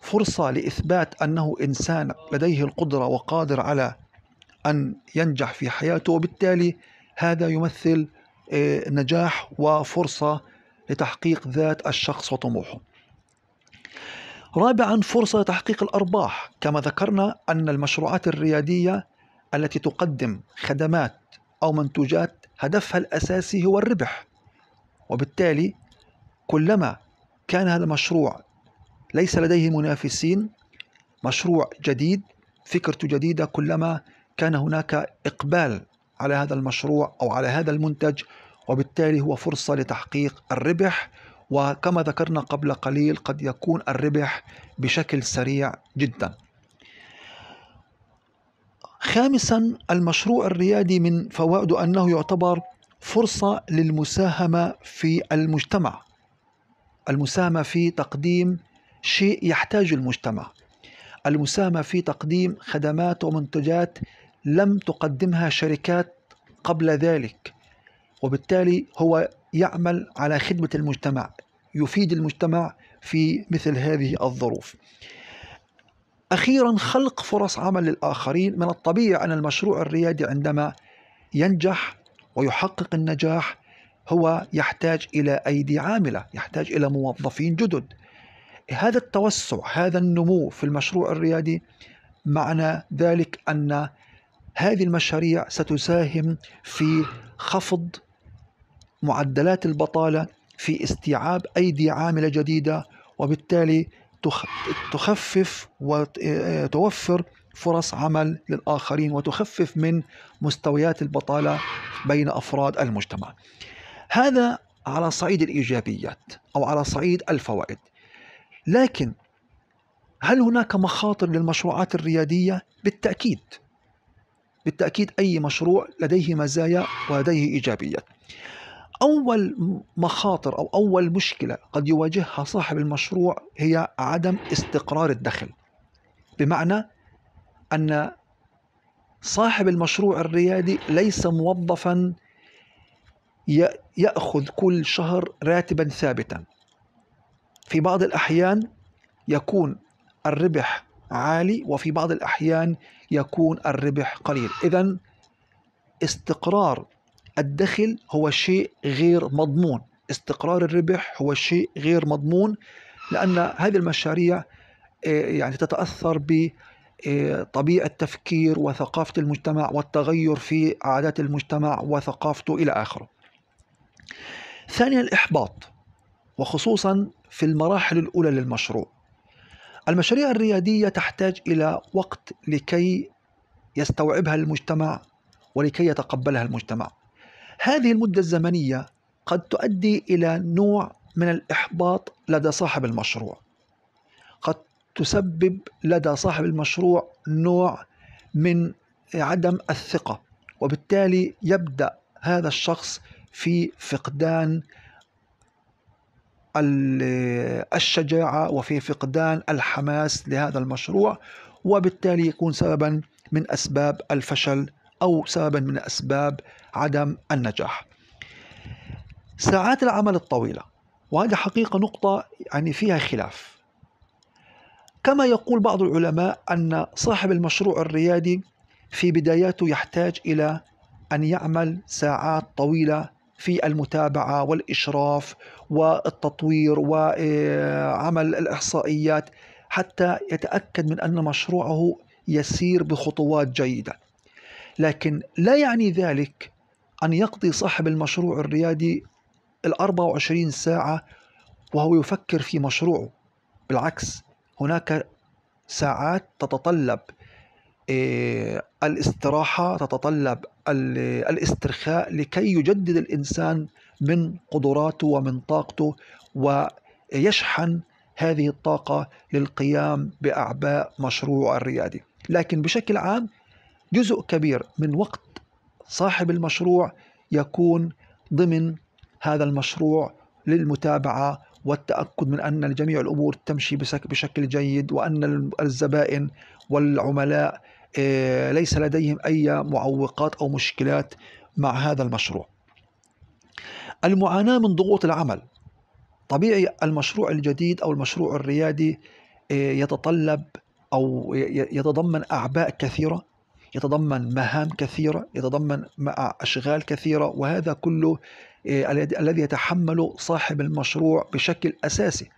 فرصة لإثبات أنه إنسان لديه القدرة وقادر على أن ينجح في حياته وبالتالي هذا يمثل آه، نجاح وفرصة لتحقيق ذات الشخص وطموحه رابعا فرصة لتحقيق الأرباح كما ذكرنا أن المشروعات الريادية التي تقدم خدمات أو منتوجات هدفها الأساسي هو الربح وبالتالي كلما كان هذا المشروع ليس لديه منافسين مشروع جديد فكرته جديدة كلما كان هناك إقبال على هذا المشروع أو على هذا المنتج وبالتالي هو فرصة لتحقيق الربح وكما ذكرنا قبل قليل قد يكون الربح بشكل سريع جدا خامسا المشروع الريادي من فوائده أنه يعتبر فرصة للمساهمة في المجتمع المساهمة في تقديم شيء يحتاج المجتمع المساهمة في تقديم خدمات ومنتجات لم تقدمها شركات قبل ذلك وبالتالي هو يعمل على خدمة المجتمع يفيد المجتمع في مثل هذه الظروف أخيرا خلق فرص عمل للآخرين من الطبيعي أن المشروع الريادي عندما ينجح ويحقق النجاح هو يحتاج إلى أيدي عاملة يحتاج إلى موظفين جدد هذا التوسع هذا النمو في المشروع الريادي معنى ذلك أن هذه المشاريع ستساهم في خفض معدلات البطالة في استيعاب أيدي عاملة جديدة وبالتالي تخفف وتوفر فرص عمل للآخرين وتخفف من مستويات البطالة بين أفراد المجتمع هذا على صعيد الإيجابيات أو على صعيد الفوائد لكن هل هناك مخاطر للمشروعات الريادية؟ بالتأكيد بالتأكيد أي مشروع لديه مزايا ولديه إيجابيات أول مخاطر أو أول مشكلة قد يواجهها صاحب المشروع هي عدم استقرار الدخل بمعنى أن صاحب المشروع الريادي ليس موظفا يأخذ كل شهر راتبا ثابتا في بعض الأحيان يكون الربح عالي وفي بعض الأحيان يكون الربح قليل إذا استقرار الدخل هو شيء غير مضمون استقرار الربح هو شيء غير مضمون لأن هذه المشاريع إيه، يعني تتأثر ب طبيعة تفكير وثقافة المجتمع والتغير في عادات المجتمع وثقافته إلى آخره ثانيا الإحباط وخصوصا في المراحل الأولى للمشروع المشاريع الريادية تحتاج إلى وقت لكي يستوعبها المجتمع ولكي يتقبلها المجتمع هذه المدة الزمنية قد تؤدي إلى نوع من الإحباط لدى صاحب المشروع تسبب لدى صاحب المشروع نوع من عدم الثقة وبالتالي يبدأ هذا الشخص في فقدان الشجاعة وفي فقدان الحماس لهذا المشروع وبالتالي يكون سببا من أسباب الفشل أو سببا من أسباب عدم النجاح ساعات العمل الطويلة وهذه حقيقة نقطة يعني فيها خلاف كما يقول بعض العلماء أن صاحب المشروع الريادي في بداياته يحتاج إلى أن يعمل ساعات طويلة في المتابعة والإشراف والتطوير وعمل الإحصائيات حتى يتأكد من أن مشروعه يسير بخطوات جيدة لكن لا يعني ذلك أن يقضي صاحب المشروع الريادي ال 24 ساعة وهو يفكر في مشروعه بالعكس هناك ساعات تتطلب آه، الاستراحة تتطلب الاسترخاء لكي يجدد الإنسان من قدراته ومن طاقته ويشحن هذه الطاقة للقيام بأعباء مشروع الريادي لكن بشكل عام جزء كبير من وقت صاحب المشروع يكون ضمن هذا المشروع للمتابعة والتأكد من أن جميع الأمور تمشي بشكل جيد وأن الزبائن والعملاء آه، ليس لديهم أي معوقات أو مشكلات مع هذا المشروع المعاناة من ضغوط العمل طبيعي المشروع الجديد أو المشروع الريادي آه، يتطلب أو يتضمن أعباء كثيرة يتضمن مهام كثيرة يتضمن أشغال كثيرة وهذا كله آه، الذي يتحمل صاحب المشروع بشكل أساسي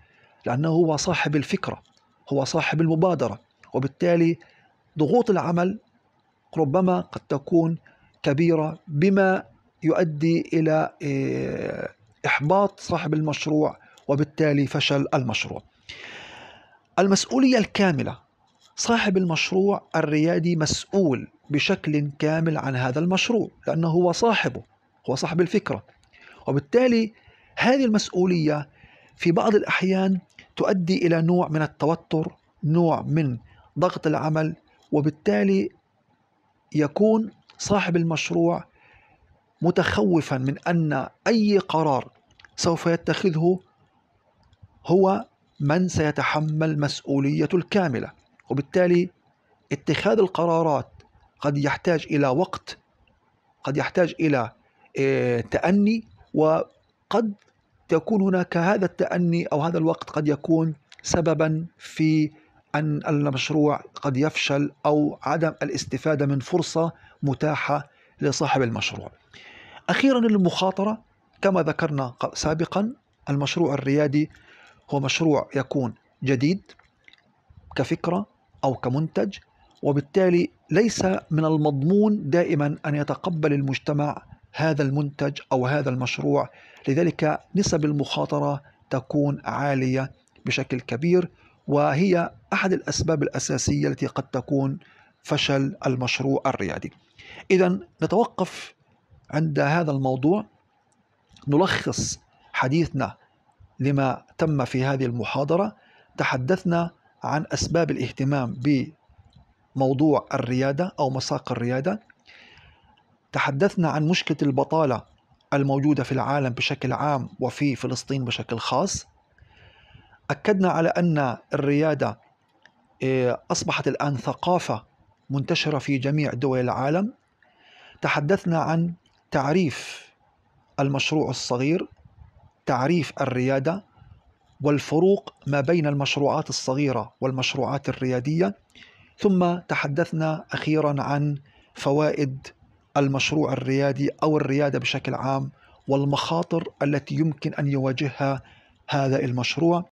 لأنه هو صاحب الفكرة هو صاحب المبادرة وبالتالي ضغوط العمل ربما قد تكون كبيرة بما يؤدي إلى آه، إحباط صاحب المشروع وبالتالي فشل المشروع المسؤولية الكاملة صاحب المشروع الريادي مسؤول بشكل كامل عن هذا المشروع لأنه هو صاحبه هو صاحب الفكرة وبالتالي هذه المسؤولية في بعض الأحيان تؤدي إلى نوع من التوتر نوع من ضغط العمل وبالتالي يكون صاحب المشروع متخوفا من أن أي قرار سوف يتخذه هو من سيتحمل مسؤولية الكاملة وبالتالي اتخاذ القرارات قد يحتاج إلى وقت قد يحتاج إلى آه، تأني وقد تكون هناك هذا التأني أو هذا الوقت قد يكون سببا في أن المشروع قد يفشل أو عدم الاستفادة من فرصة متاحة لصاحب المشروع أخيرا المخاطرة كما ذكرنا سابقا المشروع الريادي هو مشروع يكون جديد كفكرة أو كمنتج وبالتالي ليس من المضمون دائما أن يتقبل المجتمع هذا المنتج أو هذا المشروع لذلك نسب المخاطرة تكون عالية بشكل كبير وهي أحد الأسباب الأساسية التي قد تكون فشل المشروع الريادي إذا نتوقف عند هذا الموضوع نلخص حديثنا لما تم في هذه المحاضرة تحدثنا عن أسباب الاهتمام بموضوع الريادة أو مساق الريادة تحدثنا عن مشكلة البطالة الموجودة في العالم بشكل عام وفي فلسطين بشكل خاص أكدنا على أن الريادة آه، أصبحت الآن ثقافة منتشرة في جميع دول العالم تحدثنا عن تعريف المشروع الصغير تعريف الريادة والفروق ما بين المشروعات الصغيرة والمشروعات الريادية ثم تحدثنا أخيرا عن فوائد المشروع الريادي او الرياده بشكل عام والمخاطر التي يمكن ان يواجهها هذا المشروع